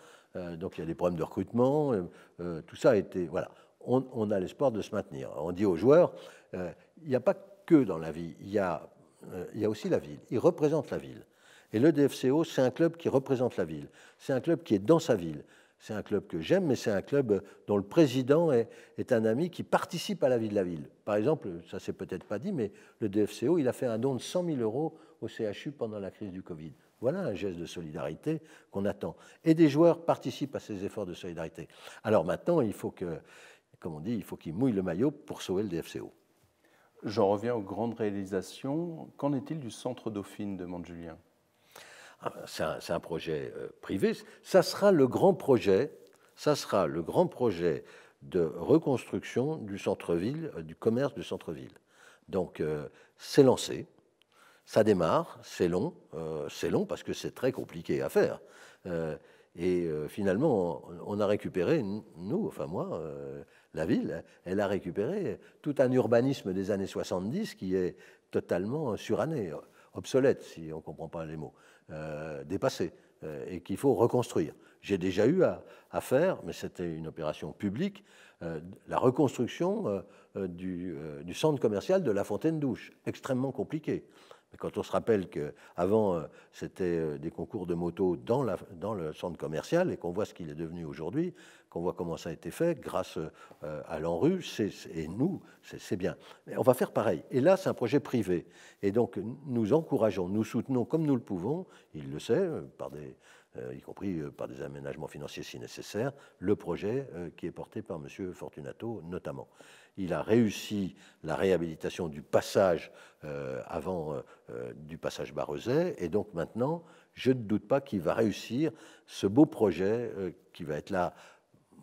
donc il y a des problèmes de recrutement, tout ça a été. Voilà, on, on a l'espoir de se maintenir. On dit aux joueurs, il n'y a pas que dans la vie, il y a euh, il y a aussi la ville. Il représente la ville. Et le DFCO, c'est un club qui représente la ville. C'est un club qui est dans sa ville. C'est un club que j'aime, mais c'est un club dont le président est, un ami qui participe à la vie de la ville. Par exemple, ça s'est peut-être pas dit, mais le DFCO, il a fait un don de 100 000 euros au CHU pendant la crise du Covid. Voilà un geste de solidarité qu'on attend. Et des joueurs participent à ces efforts de solidarité. Alors maintenant, il faut que, comme on dit, il faut qu'ils mouillent le maillot pour sauver le DFCO. J'en reviens aux grandes réalisations. Qu'en est-il du Centre Dauphine demande Julien. Ah, c'est un, projet euh, privé. Ça sera le grand projet. Ça sera le grand projet de reconstruction du centre-ville, euh, du commerce du centre-ville. Donc, euh, c'est lancé. Ça démarre. C'est long. c'est long parce que c'est très compliqué à faire. et finalement, on, a récupéré, nous, enfin moi la ville, elle a récupéré tout un urbanisme des années 70 qui est totalement suranné, obsolète, si on ne comprend pas les mots, euh, dépassé, euh, et qu'il faut reconstruire. J'ai déjà eu à, faire, mais c'était une opération publique, euh, la reconstruction du, centre commercial de la Fontaine douche, extrêmement compliqué. Mais quand on se rappelle qu'avant, c'était des concours de moto dans le centre commercial et qu'on voit ce qu'il est devenu aujourd'hui, on voit comment ça a été fait grâce euh, à l'ANRU, et nous, c'est bien. on va faire pareil. Et là, c'est un projet privé. Et donc, nous encourageons, nous soutenons comme nous le pouvons, il le sait, euh, par des, euh, y compris par des aménagements financiers si nécessaire, le projet qui est porté par M. Fortunato notamment. Il a réussi la réhabilitation du passage avant du passage Barreuset. et donc maintenant, je ne doute pas qu'il va réussir ce beau projet qui va être là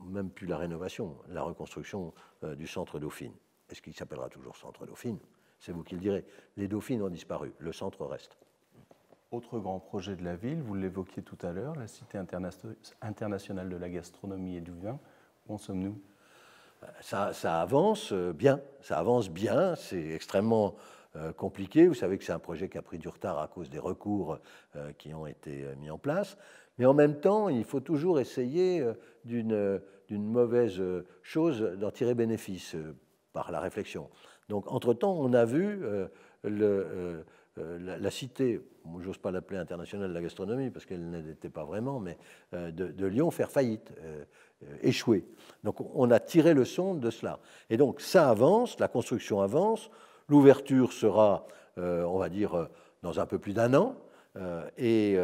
même plus la rénovation, la reconstruction euh, du centre Dauphine. Est-ce qu'il s'appellera toujours centre Dauphine C'est vous qui le direz. Les Dauphines ont disparu, le centre reste. Autre grand projet de la ville, vous l'évoquiez tout à l'heure, la Cité internationale de la gastronomie et du vin. Où en sommes-nous euh, ça, avance euh, bien, ça avance bien, c'est extrêmement compliqué. Vous savez que c'est un projet qui a pris du retard à cause des recours qui ont été mis en place. Mais en même temps, il faut toujours essayer d'une d'une mauvaise euh, chose d'en tirer bénéfice euh, par la réflexion. Donc, entre-temps, on a vu euh, la, cité, j'ose pas l'appeler internationale de la gastronomie parce qu'elle n'était pas vraiment, mais de, Lyon faire faillite, échouer. Donc, on a tiré le son de cela. Et donc, ça avance, la construction avance, l'ouverture sera, on va dire, dans un peu plus d'un an. et,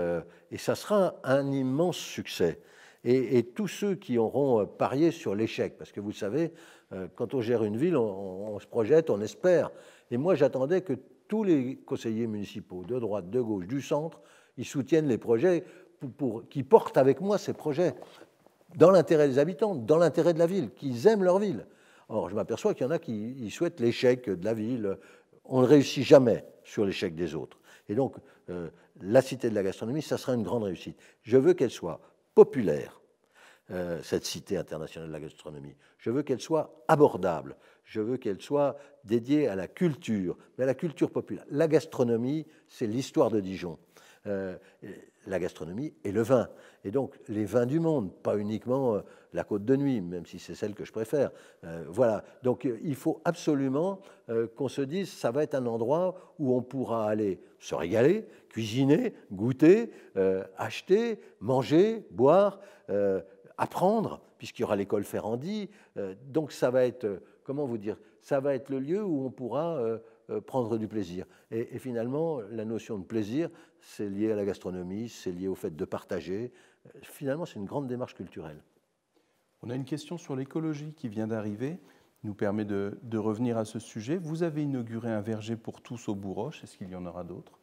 ça sera un immense succès et, tous ceux qui auront euh, parié sur l'échec. Parce que vous savez, euh, quand on gère une ville, on, se projette, on espère. Et moi, j'attendais que tous les conseillers municipaux, de droite, de gauche, du centre, ils soutiennent les projets pour, qui portent avec moi ces projets dans l'intérêt des habitants, dans l'intérêt de la ville, qu'ils aiment leur ville. Or, je m'aperçois qu'il y en a qui souhaitent l'échec de la ville. On ne réussit jamais sur l'échec des autres. Et donc, euh, la cité de la gastronomie, ça sera une grande réussite. Je veux qu'elle soit populaire, euh, cette cité internationale de la gastronomie. Je veux qu'elle soit abordable, je veux qu'elle soit dédiée à la culture, mais à la culture populaire. La gastronomie, c'est l'histoire de Dijon. Euh, la gastronomie et le vin. Et donc les vins du monde, pas uniquement euh, la côte de nuit, même si c'est celle que je préfère. Euh, voilà. Donc euh, il faut absolument qu'on se dise, ça va être un endroit où on pourra aller se régaler, cuisiner, goûter, acheter, manger, boire, apprendre, puisqu'il y aura l'école Ferrandi. donc ça va être, comment vous dire, ça va être le lieu où on pourra prendre du plaisir. et, finalement, la notion de plaisir, c'est lié à la gastronomie, c'est lié au fait de partager. Finalement, c'est une grande démarche culturelle. On a une question sur l'écologie qui vient d'arriver, nous permet de, revenir à ce sujet. Vous avez inauguré un verger pour tous au Bourroche, est-ce qu'il y en aura d'autres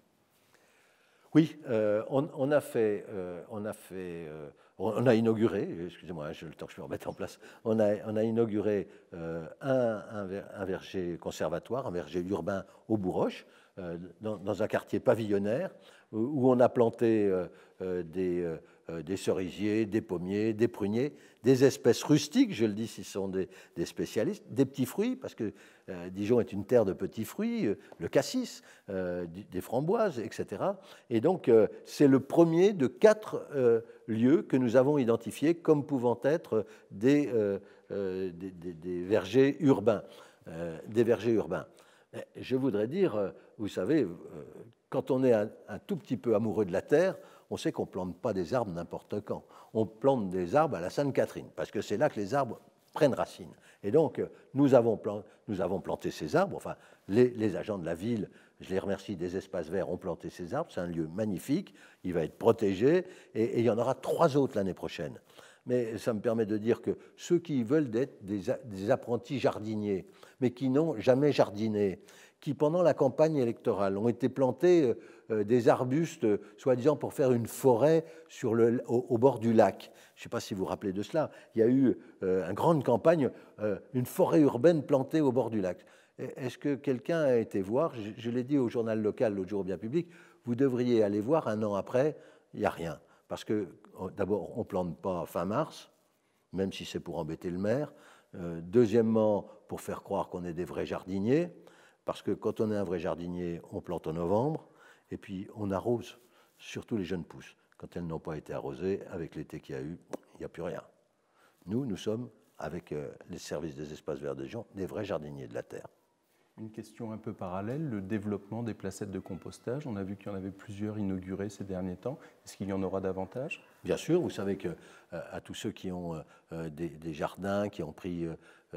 Oui, euh, on, a fait, euh, on, a fait euh, on a inauguré, excusez-moi, j'ai le temps que je me remette en place, on a, on a inauguré un, un, verger conservatoire, un verger urbain au Bourroche, dans, un quartier pavillonnaire. Euh, où on a planté euh, euh, des, des, cerisiers, des pommiers, des pruniers, des espèces rustiques, je le dis si sont des, spécialistes, des petits fruits, parce que Dijon est une terre de petits fruits, le cassis, des framboises, etc. Et donc c'est le premier de quatre lieux que nous avons identifiés comme pouvant être des, des vergers urbains. des vergers urbains. Je voudrais dire, vous savez, quand on est un, tout petit peu amoureux de la terre, on sait qu'on ne plante pas des arbres n'importe quand. On plante des arbres à la Sainte-Catherine, parce que c'est là que les arbres prennent racine. Et donc, euh, nous avons, planté, ces arbres, enfin, les, agents de la ville, je les remercie, des espaces verts ont planté ces arbres, c'est un lieu magnifique, il va être protégé, et, il y en aura trois autres l'année prochaine. Mais ça me permet de dire que ceux qui veulent être des apprentis jardiniers, mais qui n'ont jamais jardiné, qui, pendant la campagne électorale, ont été plantés euh, euh, des arbustes, euh, soi-disant pour faire une forêt sur le, au, bord du lac. Je ne sais pas si vous vous rappelez de cela. Il y a eu une grande campagne, une forêt urbaine plantée au bord du lac. Est-ce que quelqu'un a été voir Je, l'ai dit au journal local l'autre jour au bien public, vous devriez aller voir un an après, il n'y a rien. Parce que oh, d'abord, on ne plante pas fin mars, même si c'est pour embêter le maire. deuxièmement, pour faire croire qu'on est des vrais jardiniers parce que quand on est un vrai jardinier, on plante en novembre, et puis on arrose surtout les jeunes pousses. Quand elles n'ont pas été arrosées, avec l'été qu'il y a eu, il n'y a plus rien. Nous, nous sommes, avec euh, les services des espaces verts des gens, des vrais jardiniers de la terre. Une question un peu parallèle, le développement des placettes de compostage. On a vu qu'il y en avait plusieurs inaugurées ces derniers temps. Est-ce qu'il y en aura davantage Bien sûr, vous savez que euh, à tous ceux qui ont euh, des, des, jardins, qui ont pris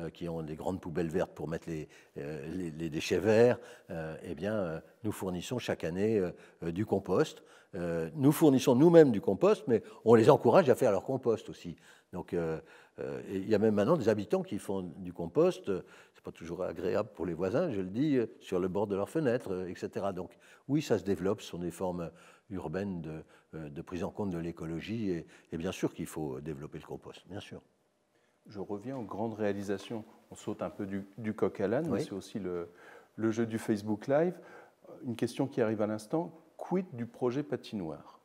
euh, qui ont des grandes poubelles vertes pour mettre les, euh, les, déchets verts, euh, eh bien, nous fournissons chaque année du compost. nous fournissons nous-mêmes du compost, mais on les encourage à faire leur compost aussi. Donc, il y a même maintenant des habitants qui font du compost. Ce n'est pas toujours agréable pour les voisins, je le dis, sur le bord de leurs fenêtres, etc. Donc, oui, ça se développe. Ce sont des formes urbaines de, de prise en compte de l'écologie. et bien sûr qu'il faut développer le compost, bien sûr je reviens aux grandes réalisations. On saute un peu du, coq à l'âne, mais c'est aussi le, jeu du Facebook Live. Une question qui arrive à l'instant quid du projet patinoire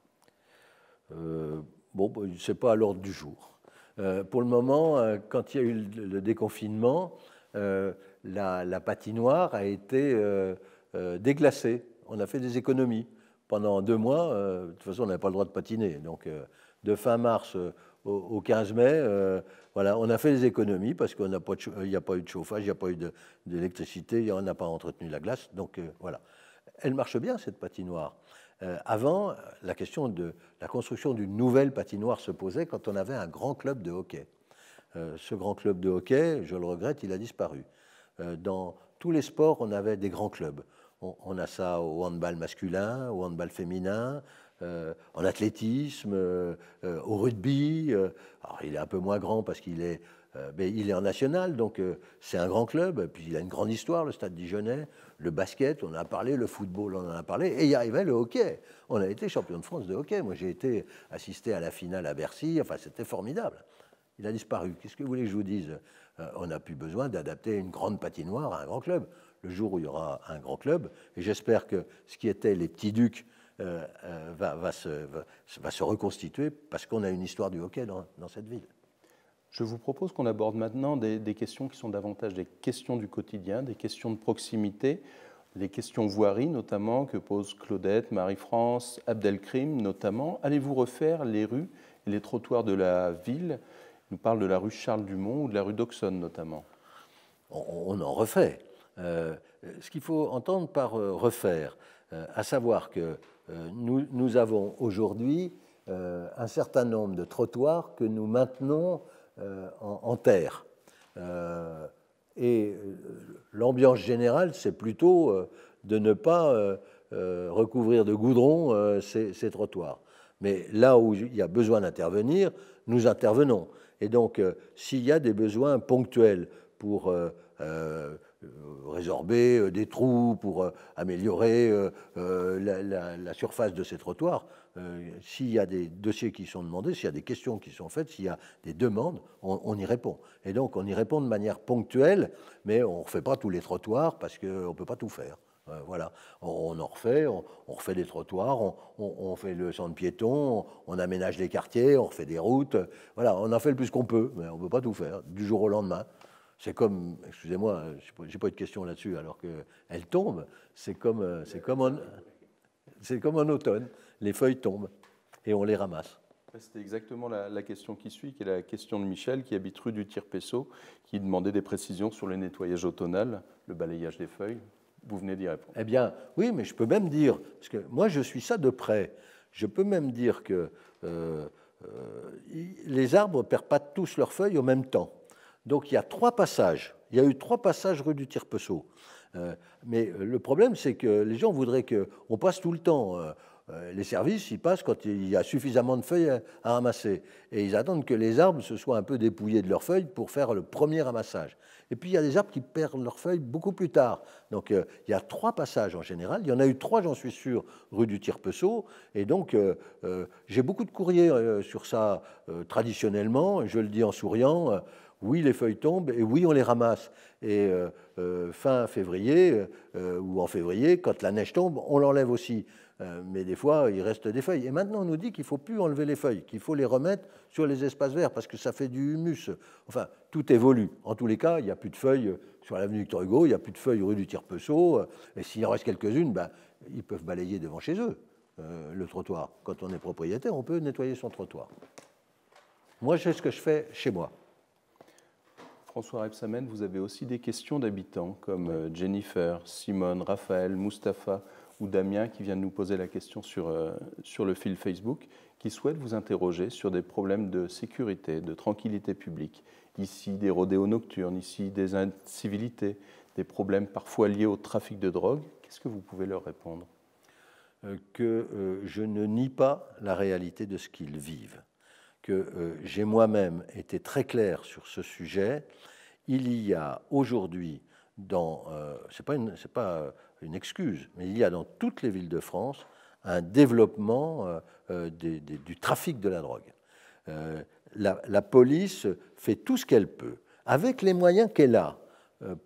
euh, Bon, bah, ce n'est pas à l'ordre du jour. Euh, pour le moment, euh, quand il y a eu le, déconfinement, la, la, patinoire a été déglacée. On a fait des économies. Pendant deux mois, de toute façon, on n'avait pas le droit de patiner. Donc, de fin mars au, 15 mai. Euh, on a fait des économies parce qu'il n'y a pas eu de chauffage, il n'y a pas eu d'électricité, on n'a pas entretenu la glace. Donc euh, voilà. Elle marche bien, cette patinoire. Euh, avant, la question de la construction d'une nouvelle patinoire se posait quand on avait un grand club de hockey. ce grand club de hockey, je le regrette, il a disparu. dans tous les sports, on avait des grands clubs. on a ça au handball masculin, au handball féminin, euh, en athlétisme, euh, euh, au rugby. Alors, il est un peu moins grand parce qu'il est, il est en national, donc c'est un grand club. Puis il a une grande histoire, le Stade Dijonais, le basket, on en a parlé, le football, on en a parlé. Et il y arrivait le hockey. On a été champion de France de hockey. Moi, j'ai été assisté à la finale à Bercy. Enfin, c'était formidable. Il a disparu. Qu'est-ce que vous voulez que je vous dise On n'a plus besoin d'adapter une grande patinoire à un grand club. Le jour où il y aura un grand club, et j'espère que ce qui était les petits ducs euh, euh, va, se, va, se, reconstituer parce qu'on a une histoire du hockey dans, cette ville. Je vous propose qu'on aborde maintenant des, questions qui sont davantage des questions du quotidien, des questions de proximité, les questions voiries, notamment que posent Claudette, Marie-France, Abdelkrim notamment. Allez-vous refaire les rues et les trottoirs de la ville nous parle de la rue Charles Dumont ou de la rue d'Auxonne notamment. On, en refait. Euh, ce qu'il faut entendre par refaire, à savoir que euh, nous, nous, avons aujourd'hui euh, un certain nombre de trottoirs que nous maintenons euh, en, terre. et l'ambiance générale, c'est plutôt de ne pas recouvrir de goudron ces, trottoirs. Mais là où il y a besoin d'intervenir, nous intervenons. Et donc, s'il y a des besoins ponctuels pour euh, résorber euh, des trous, pour euh, améliorer la, surface de ces trottoirs. s'il y a des dossiers qui sont demandés, s'il y a des questions qui sont faites, s'il y a des demandes, on, y répond. Et donc on y répond de manière ponctuelle, mais on ne refait pas tous les trottoirs parce qu'on ne peut pas tout faire. Voilà, on, en refait, on, refait des trottoirs, on, on fait le centre piéton, on, aménage les quartiers, on refait des routes. Voilà, on en fait le plus qu'on peut, mais on ne peut pas tout faire du jour au lendemain. C'est comme, excusez-moi, hein, j'ai pas eu de question là-dessus, alors qu'elle tombe, c'est comme, euh, c'est en, automne, les feuilles tombent et on les ramasse. C'était exactement la, question qui suit, qui est la question de Michel, qui habite rue du Tirpesso qui demandait des précisions sur le nettoyage automnal, le balayage des feuilles. Vous venez d'y répondre. Eh bien, oui, mais je peux même dire, parce que moi je suis ça de près, je peux même dire que euh, euh, les arbres ne perdent pas tous leurs feuilles au même temps. Donc il y a trois passages. Il y a eu trois passages rue du Tirpesseau. Euh, mais euh, le problème, c'est que les gens voudraient qu'on passe tout le temps. Euh, euh, les services, ils passent quand il y a suffisamment de feuilles à, ramasser. Et ils attendent que les arbres se soient un peu dépouillés de leurs feuilles pour faire le premier ramassage. Et puis il y a des arbres qui perdent leurs feuilles beaucoup plus tard. Donc il y a trois passages en général. Il y en a eu trois, j'en suis sûr, rue du Tirpesseau. Et donc j'ai beaucoup de courriers sur ça traditionnellement. Je le dis en souriant oui, les feuilles tombent et oui, on les ramasse. Et euh, euh, fin février euh, ou en février, quand la neige tombe, on l'enlève aussi. mais des fois, il reste des feuilles. Et maintenant, on nous dit qu'il ne faut plus enlever les feuilles, qu'il faut les remettre sur les espaces verts parce que ça fait du humus. Enfin, tout évolue. En tous les cas, il n'y a plus de feuilles sur l'avenue Victor Hugo, il n'y a plus de feuilles rue du tire Et s'il en reste quelques-unes, ben, ils peuvent balayer devant chez eux le trottoir. Quand on est propriétaire, on peut nettoyer son trottoir. Moi, je ce que je fais chez moi. François Rebsamen, vous avez aussi des questions d'habitants comme euh, Jennifer, Simone, Raphaël, Mustapha ou Damien qui viennent nous poser la question euh, sur, le fil Facebook, qui souhaitent vous interroger sur des problèmes de sécurité, de tranquillité publique. Ici, des rodéos nocturnes, ici, des incivilités, des problèmes parfois liés au trafic de drogue. Qu'est-ce que vous pouvez leur répondre euh, Que je ne nie pas la réalité de ce qu'ils vivent que euh, j'ai moi-même été très clair sur ce sujet. Il y a aujourd'hui, dans, euh, c'est pas, une, pas euh, une excuse, mais il y a dans toutes les villes de France un développement du trafic de la drogue. La, la, police fait tout ce qu'elle peut, avec les moyens qu'elle a,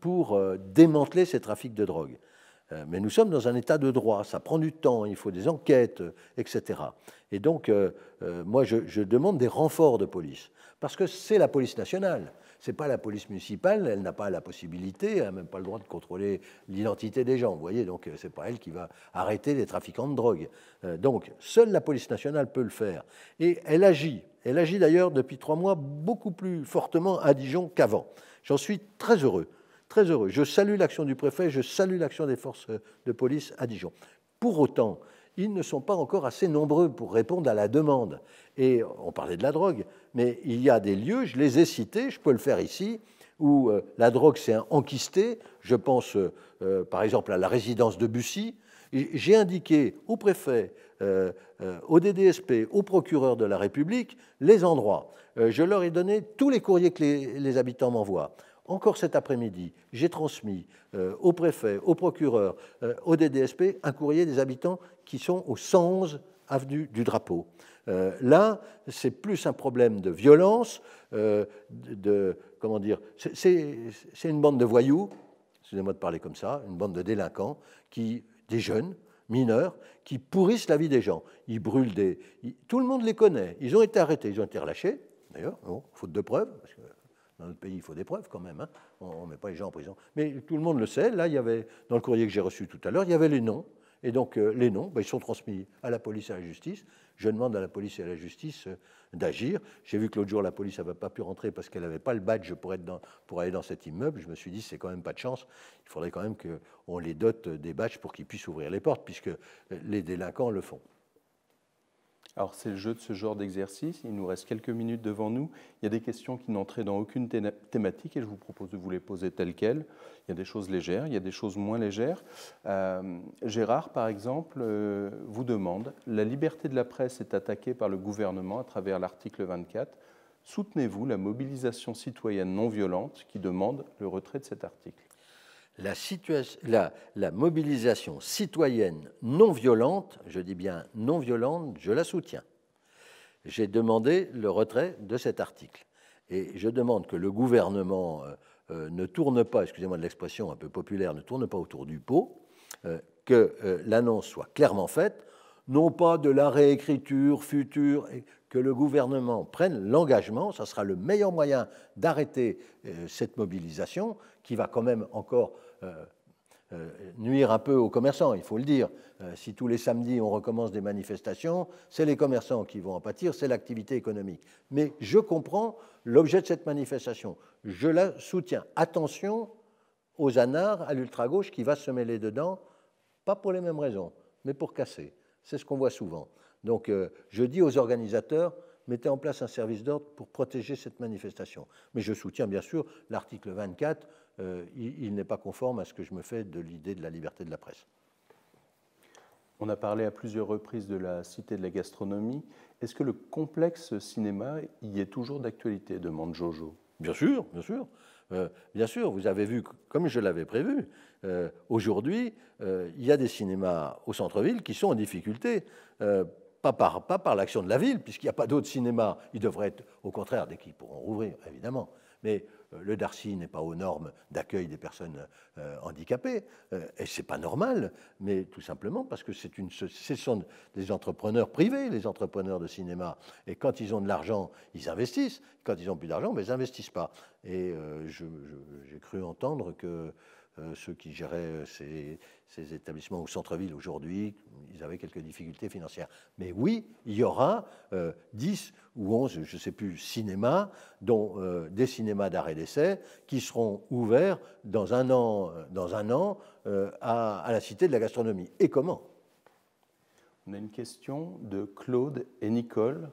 pour démanteler ces trafics de drogue. Euh, mais nous sommes dans un état de droit, ça prend du temps, il faut des enquêtes, euh, etc. Et donc, euh, moi, je, demande des renforts de police, parce que c'est la police nationale. c'est pas la police municipale, elle n'a pas la possibilité, elle n'a même pas le droit de contrôler l'identité des gens, vous voyez, donc c'est pas elle qui va arrêter les trafiquants de drogue. donc, seule la police nationale peut le faire. Et elle agit, elle agit d'ailleurs depuis trois mois beaucoup plus fortement à Dijon qu'avant. J'en suis très heureux très heureux. Je salue l'action du préfet, je salue l'action des forces de police à Dijon. Pour autant, ils ne sont pas encore assez nombreux pour répondre à la demande. Et on parlait de la drogue, mais il y a des lieux, je les ai cités, je peux le faire ici, où euh, la drogue s'est enquistée. Je pense euh, euh, par exemple à la résidence de Bussy. J'ai indiqué au préfet, au DDSP, au procureur de la République les endroits. je leur ai donné tous les courriers que les habitants m'envoient encore cet après-midi, j'ai transmis euh, au préfet, au procureur, euh, au DDSP, un courrier des habitants qui sont au 111 avenue du Drapeau. Euh, là, c'est plus un problème de violence, de, comment dire, c'est une bande de voyous, excusez-moi de parler comme ça, une bande de délinquants, qui, des jeunes, mineurs qui pourrissent la vie des gens. Ils brûlent des. tout le monde les connaît. Ils ont été arrêtés, ils ont été relâchés, d'ailleurs, faute de preuves, dans notre pays, il faut des preuves quand même. Hein. on ne met pas les gens en prison. Mais tout le monde le sait. Là, il y avait, dans le courrier que j'ai reçu tout à l'heure, il y avait les noms. Et donc, euh, les noms, bah, ils sont transmis à la police et à la justice. Je demande à la police et à la justice euh, d'agir. J'ai vu que l'autre jour, la police n'avait pas pu rentrer parce qu'elle n'avait pas le badge pour, être pour aller dans cet immeuble. Je me suis dit, c'est quand même pas de chance. Il faudrait quand même qu'on les dote des badges pour qu'ils puissent ouvrir les portes, puisque euh, les délinquants le font. Alors c'est le jeu de ce genre d'exercice, il nous reste quelques minutes devant nous, il y a des questions qui n'entraient dans aucune thématique et je vous propose de vous les poser telles quelles. Il y a des choses légères, il y a des choses moins légères. Euh, Gérard, par exemple, euh, vous demande, la liberté de la presse est attaquée par le gouvernement à travers l'article 24. Soutenez-vous la mobilisation citoyenne non violente qui demande le retrait de cet article la, mobilisation citoyenne non violente, je dis bien non violente, je la soutiens. J'ai demandé le retrait de cet article. Et je demande que le gouvernement euh, euh, ne tourne pas, excusez-moi de l'expression un peu populaire, ne tourne pas autour du pot, euh, que l'annonce soit clairement faite, non pas de la réécriture future, que le gouvernement prenne l'engagement, ça sera le meilleur moyen d'arrêter cette mobilisation qui va quand même encore euh, euh, nuire un peu aux commerçants, il faut le dire. Euh, si tous les samedis on recommence des manifestations, c'est les commerçants qui vont en pâtir, c'est l'activité économique. Mais je comprends l'objet de cette manifestation, je la soutiens. Attention aux anards, à l'ultra-gauche qui va se mêler dedans, pas pour les mêmes raisons, mais pour casser. C'est ce qu'on voit souvent. Donc je dis aux organisateurs, mettez en place un service d'ordre pour protéger cette manifestation. Mais je soutiens bien sûr l'article 24 euh, il, n'est pas conforme à ce que je me fais de l'idée de la liberté de la presse. On a parlé à plusieurs reprises de la cité de la gastronomie. Est-ce que le complexe cinéma y est toujours d'actualité demande Jojo. Bien sûr, bien sûr. Euh, bien sûr, vous avez vu, comme je l'avais prévu, euh, aujourd'hui, il y a des cinémas au centre-ville qui sont en difficulté, pas par, par l'action de la ville, puisqu'il n'y a pas d'autres cinémas. Ils devraient être, au contraire, dès qu'ils pourront rouvrir, évidemment. Mais euh, le Darcy n'est pas aux normes d'accueil des personnes euh, handicapées. Euh, et ce n'est pas normal, mais tout simplement parce que une, ce sont des entrepreneurs privés, les entrepreneurs de cinéma. Et quand ils ont de l'argent, ils investissent. Quand ils n'ont plus d'argent, mais ben, ils n'investissent pas. Et j'ai cru entendre que euh, ceux qui géraient euh, ces, établissements au centre-ville aujourd'hui, ils avaient quelques difficultés financières. Mais oui, il y aura 10 euh, ou 11, je ne sais plus, cinémas, dont des cinémas d'arrêt d'essai, qui seront ouverts dans un an, dans un an à, à la Cité de la gastronomie. Et comment on a une question de Claude et Nicole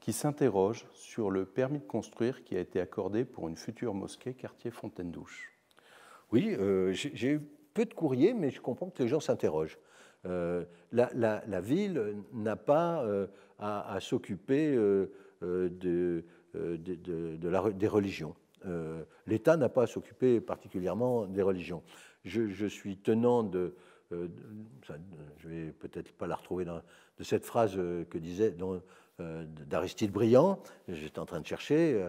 qui s'interrogent sur le permis de construire qui a été accordé pour une future mosquée quartier Fontaine-Douche. Oui, euh, j'ai eu peu de courriers, mais je comprends que les gens s'interrogent. Euh, la, ville n'a pas euh, à, s'occuper des religions. L'État n'a pas à s'occuper particulièrement des religions. Je, suis tenant de, ça, je vais peut-être pas la retrouver dans, de cette phrase que disait d'Aristide Briand, j'étais en train de chercher,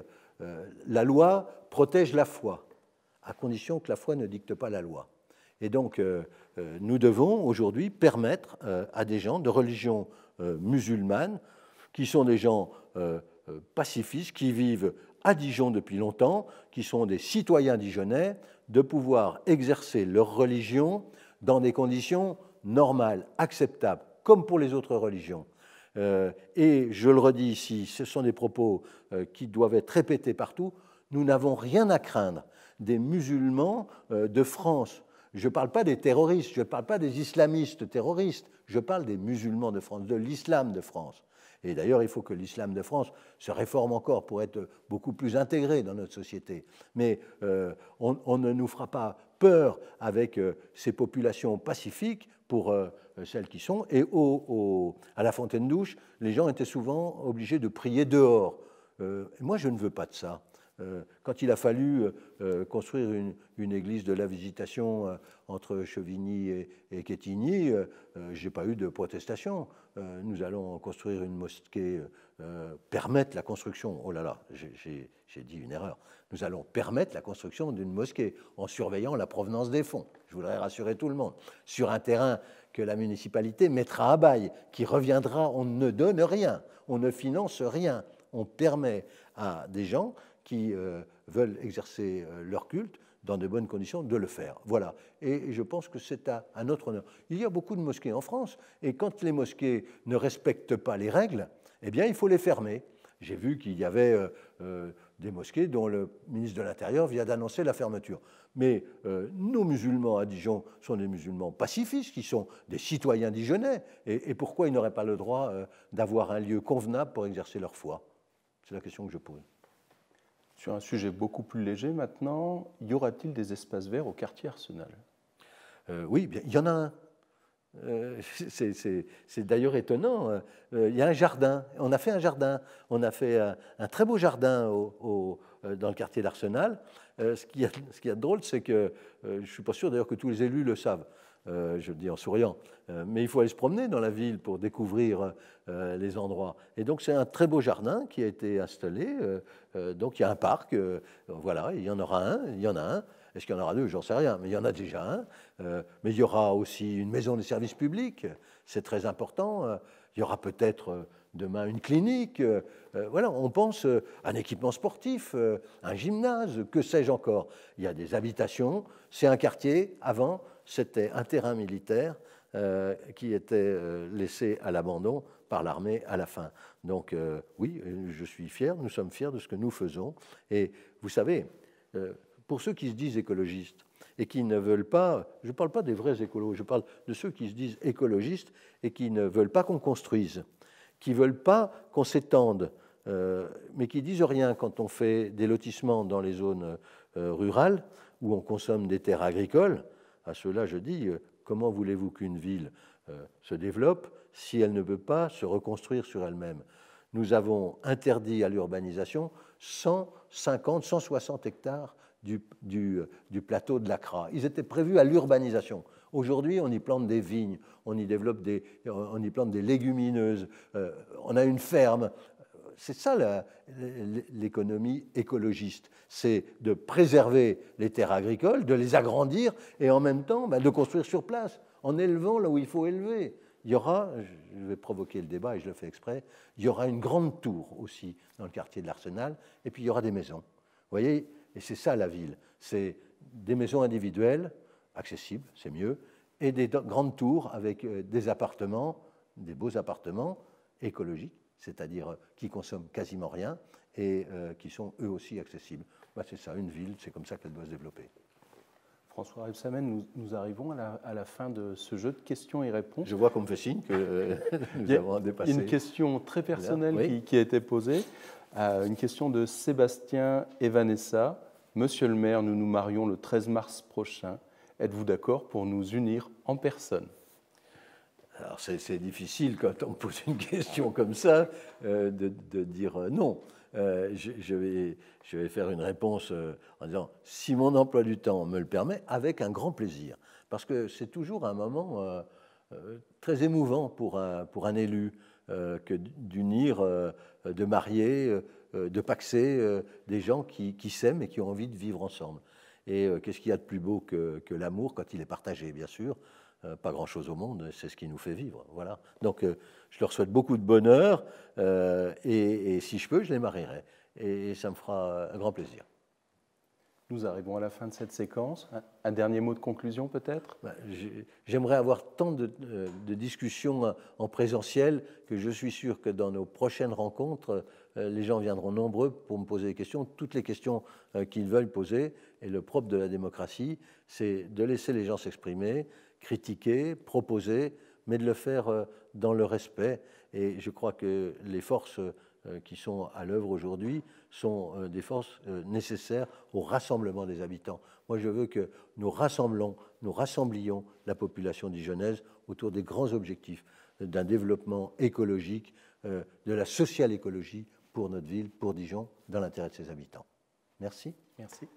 la loi protège la foi à condition que la foi ne dicte pas la loi. Et donc, euh, euh, nous devons aujourd'hui permettre euh, à des gens de religion musulmane, qui sont des gens pacifistes, qui vivent à Dijon depuis longtemps, qui sont des citoyens dijonnais, de pouvoir exercer leur religion dans des conditions normales, acceptables, comme pour les autres religions. et je le redis ici, ce sont des propos qui doivent être répétés partout, nous n'avons rien à craindre des musulmans euh, de France. Je ne parle pas des terroristes, je ne parle pas des islamistes terroristes, je parle des musulmans de France, de l'islam de France. Et d'ailleurs, il faut que l'islam de France se réforme encore pour être beaucoup plus intégré dans notre société. Mais euh, on, ne nous fera pas peur avec euh, ces populations pacifiques pour celles qui sont. Et au, à la Fontaine-Douche, les gens étaient souvent obligés de prier dehors. moi, je ne veux pas de ça. Euh, quand il a fallu euh, euh, construire une, église de la visitation entre Chevigny et, et Quétigny, je n'ai pas eu de protestation. Nous allons construire une mosquée, permettre la construction. Oh là là, j'ai dit une erreur. Nous allons permettre la construction d'une mosquée en surveillant la provenance des fonds. Je voudrais rassurer tout le monde. Sur un terrain que la municipalité mettra à bail, qui reviendra, on ne donne rien, on ne finance rien, on permet à des gens qui euh, veulent exercer euh, leur culte dans de bonnes conditions de le faire. Voilà. Et je pense que c'est à, autre notre honneur. Il y a beaucoup de mosquées en France, et quand les mosquées ne respectent pas les règles, eh bien, il faut les fermer. J'ai vu qu'il y avait euh, des mosquées dont le ministre de l'Intérieur vient d'annoncer la fermeture. Mais nos musulmans à Dijon sont des musulmans pacifistes, qui sont des citoyens dijonnais. Et, et pourquoi ils n'auraient pas le droit d'avoir un lieu convenable pour exercer leur foi C'est la question que je pose. Sur un sujet beaucoup plus léger maintenant, y aura-t-il des espaces verts au quartier Arsenal euh, Oui, il y en a un. Euh, c'est d'ailleurs étonnant. Euh, il y a un jardin. On a fait un jardin. On a fait un, très beau jardin dans le quartier d'Arsenal. ce, qui est drôle, c'est que je ne suis pas sûr d'ailleurs que tous les élus le savent. Euh, je le dis en souriant, euh, mais il faut aller se promener dans la ville pour découvrir euh, les endroits. Et donc c'est un très beau jardin qui a été installé. donc il y a un parc, voilà, il y en aura un, il y en a un. Est-ce qu'il y en aura deux J'en sais rien, mais il y en a déjà un. mais il y aura aussi une maison des services publics, c'est très important. Il y aura peut-être demain une clinique. voilà, on pense à un équipement sportif, un gymnase, que sais-je encore. Il y a des habitations, c'est un quartier avant, c'était un terrain militaire euh, qui était euh, laissé à l'abandon par l'armée à la fin. Donc euh, oui, je suis fier, nous sommes fiers de ce que nous faisons. Et vous savez, pour ceux qui se disent écologistes et qui ne veulent pas, je ne parle pas des vrais écologistes, je parle de ceux qui se disent écologistes et qui ne veulent pas qu'on construise, qui ne veulent pas qu'on s'étende, mais qui disent rien quand on fait des lotissements dans les zones rurales où on consomme des terres agricoles. À cela, je dis, euh, comment voulez-vous qu'une ville euh, se développe si elle ne peut pas se reconstruire sur elle-même Nous avons interdit à l'urbanisation 150, 160 hectares euh, du, plateau de l'Acra. Ils étaient prévus à l'urbanisation. Aujourd'hui, on y plante des vignes, on y développe des, on y plante des légumineuses, on a une ferme, c'est ça l'économie écologiste, c'est de préserver les terres agricoles, de les agrandir et en même temps bah, de construire sur place, en élevant là où il faut élever. Il y aura, je vais provoquer le débat et je le fais exprès, il y aura une grande tour aussi dans le quartier de l'Arsenal et puis il y aura des maisons. Vous voyez, et c'est ça la ville, c'est des maisons individuelles, accessibles, c'est mieux, et des grandes tours avec euh, des appartements, des beaux appartements écologiques c'est-à-dire euh, qui consomment quasiment rien et euh, qui sont eux aussi accessibles. Bah, c'est ça, une ville, c'est comme ça qu'elle doit se développer. François Rebsamen, nous, nous, arrivons à la, fin de ce jeu de questions et réponses. Je vois qu'on me fait signe que euh, nous avons dépassé. Une question très personnelle qui, a été posée, une question de Sébastien et Vanessa. Monsieur le maire, nous nous marions le 13 mars prochain. Êtes-vous d'accord pour nous unir en personne alors c'est difficile quand on pose une question comme ça euh, de, dire euh, non. Euh, je, vais, je, vais, faire une réponse en disant si mon emploi du temps me le permet, avec un grand plaisir. Parce que c'est toujours un moment très émouvant pour un, pour un élu que d'unir, de marier, de paxer des gens qui, qui s'aiment et qui ont envie de vivre ensemble. Et qu'est-ce qu'il y a de plus beau que, que l'amour quand il est partagé, bien sûr euh, pas grand-chose au monde, c'est ce qui nous fait vivre. Voilà. Donc euh, je leur souhaite beaucoup de bonheur euh, et, si je peux, je les marierai. Et ça me fera un grand plaisir. Nous arrivons à la fin de cette séquence. Un dernier mot de conclusion peut-être bah, J'aimerais avoir tant de, de, discussions en présentiel que je suis sûr que dans nos prochaines rencontres, les gens viendront nombreux pour me poser des questions, toutes les questions qu'ils veulent poser. Et le propre de la démocratie, c'est de laisser les gens s'exprimer, critiquer, proposer, mais de le faire euh, dans le respect. Et je crois que les forces euh, qui sont à l'œuvre aujourd'hui sont euh, des forces nécessaires au rassemblement des habitants. Moi, je veux que nous rassemblons, nous rassemblions la population dijonnaise autour des grands objectifs d'un développement écologique, de la sociale écologie pour notre ville, pour Dijon, dans l'intérêt de ses habitants. Merci. Merci.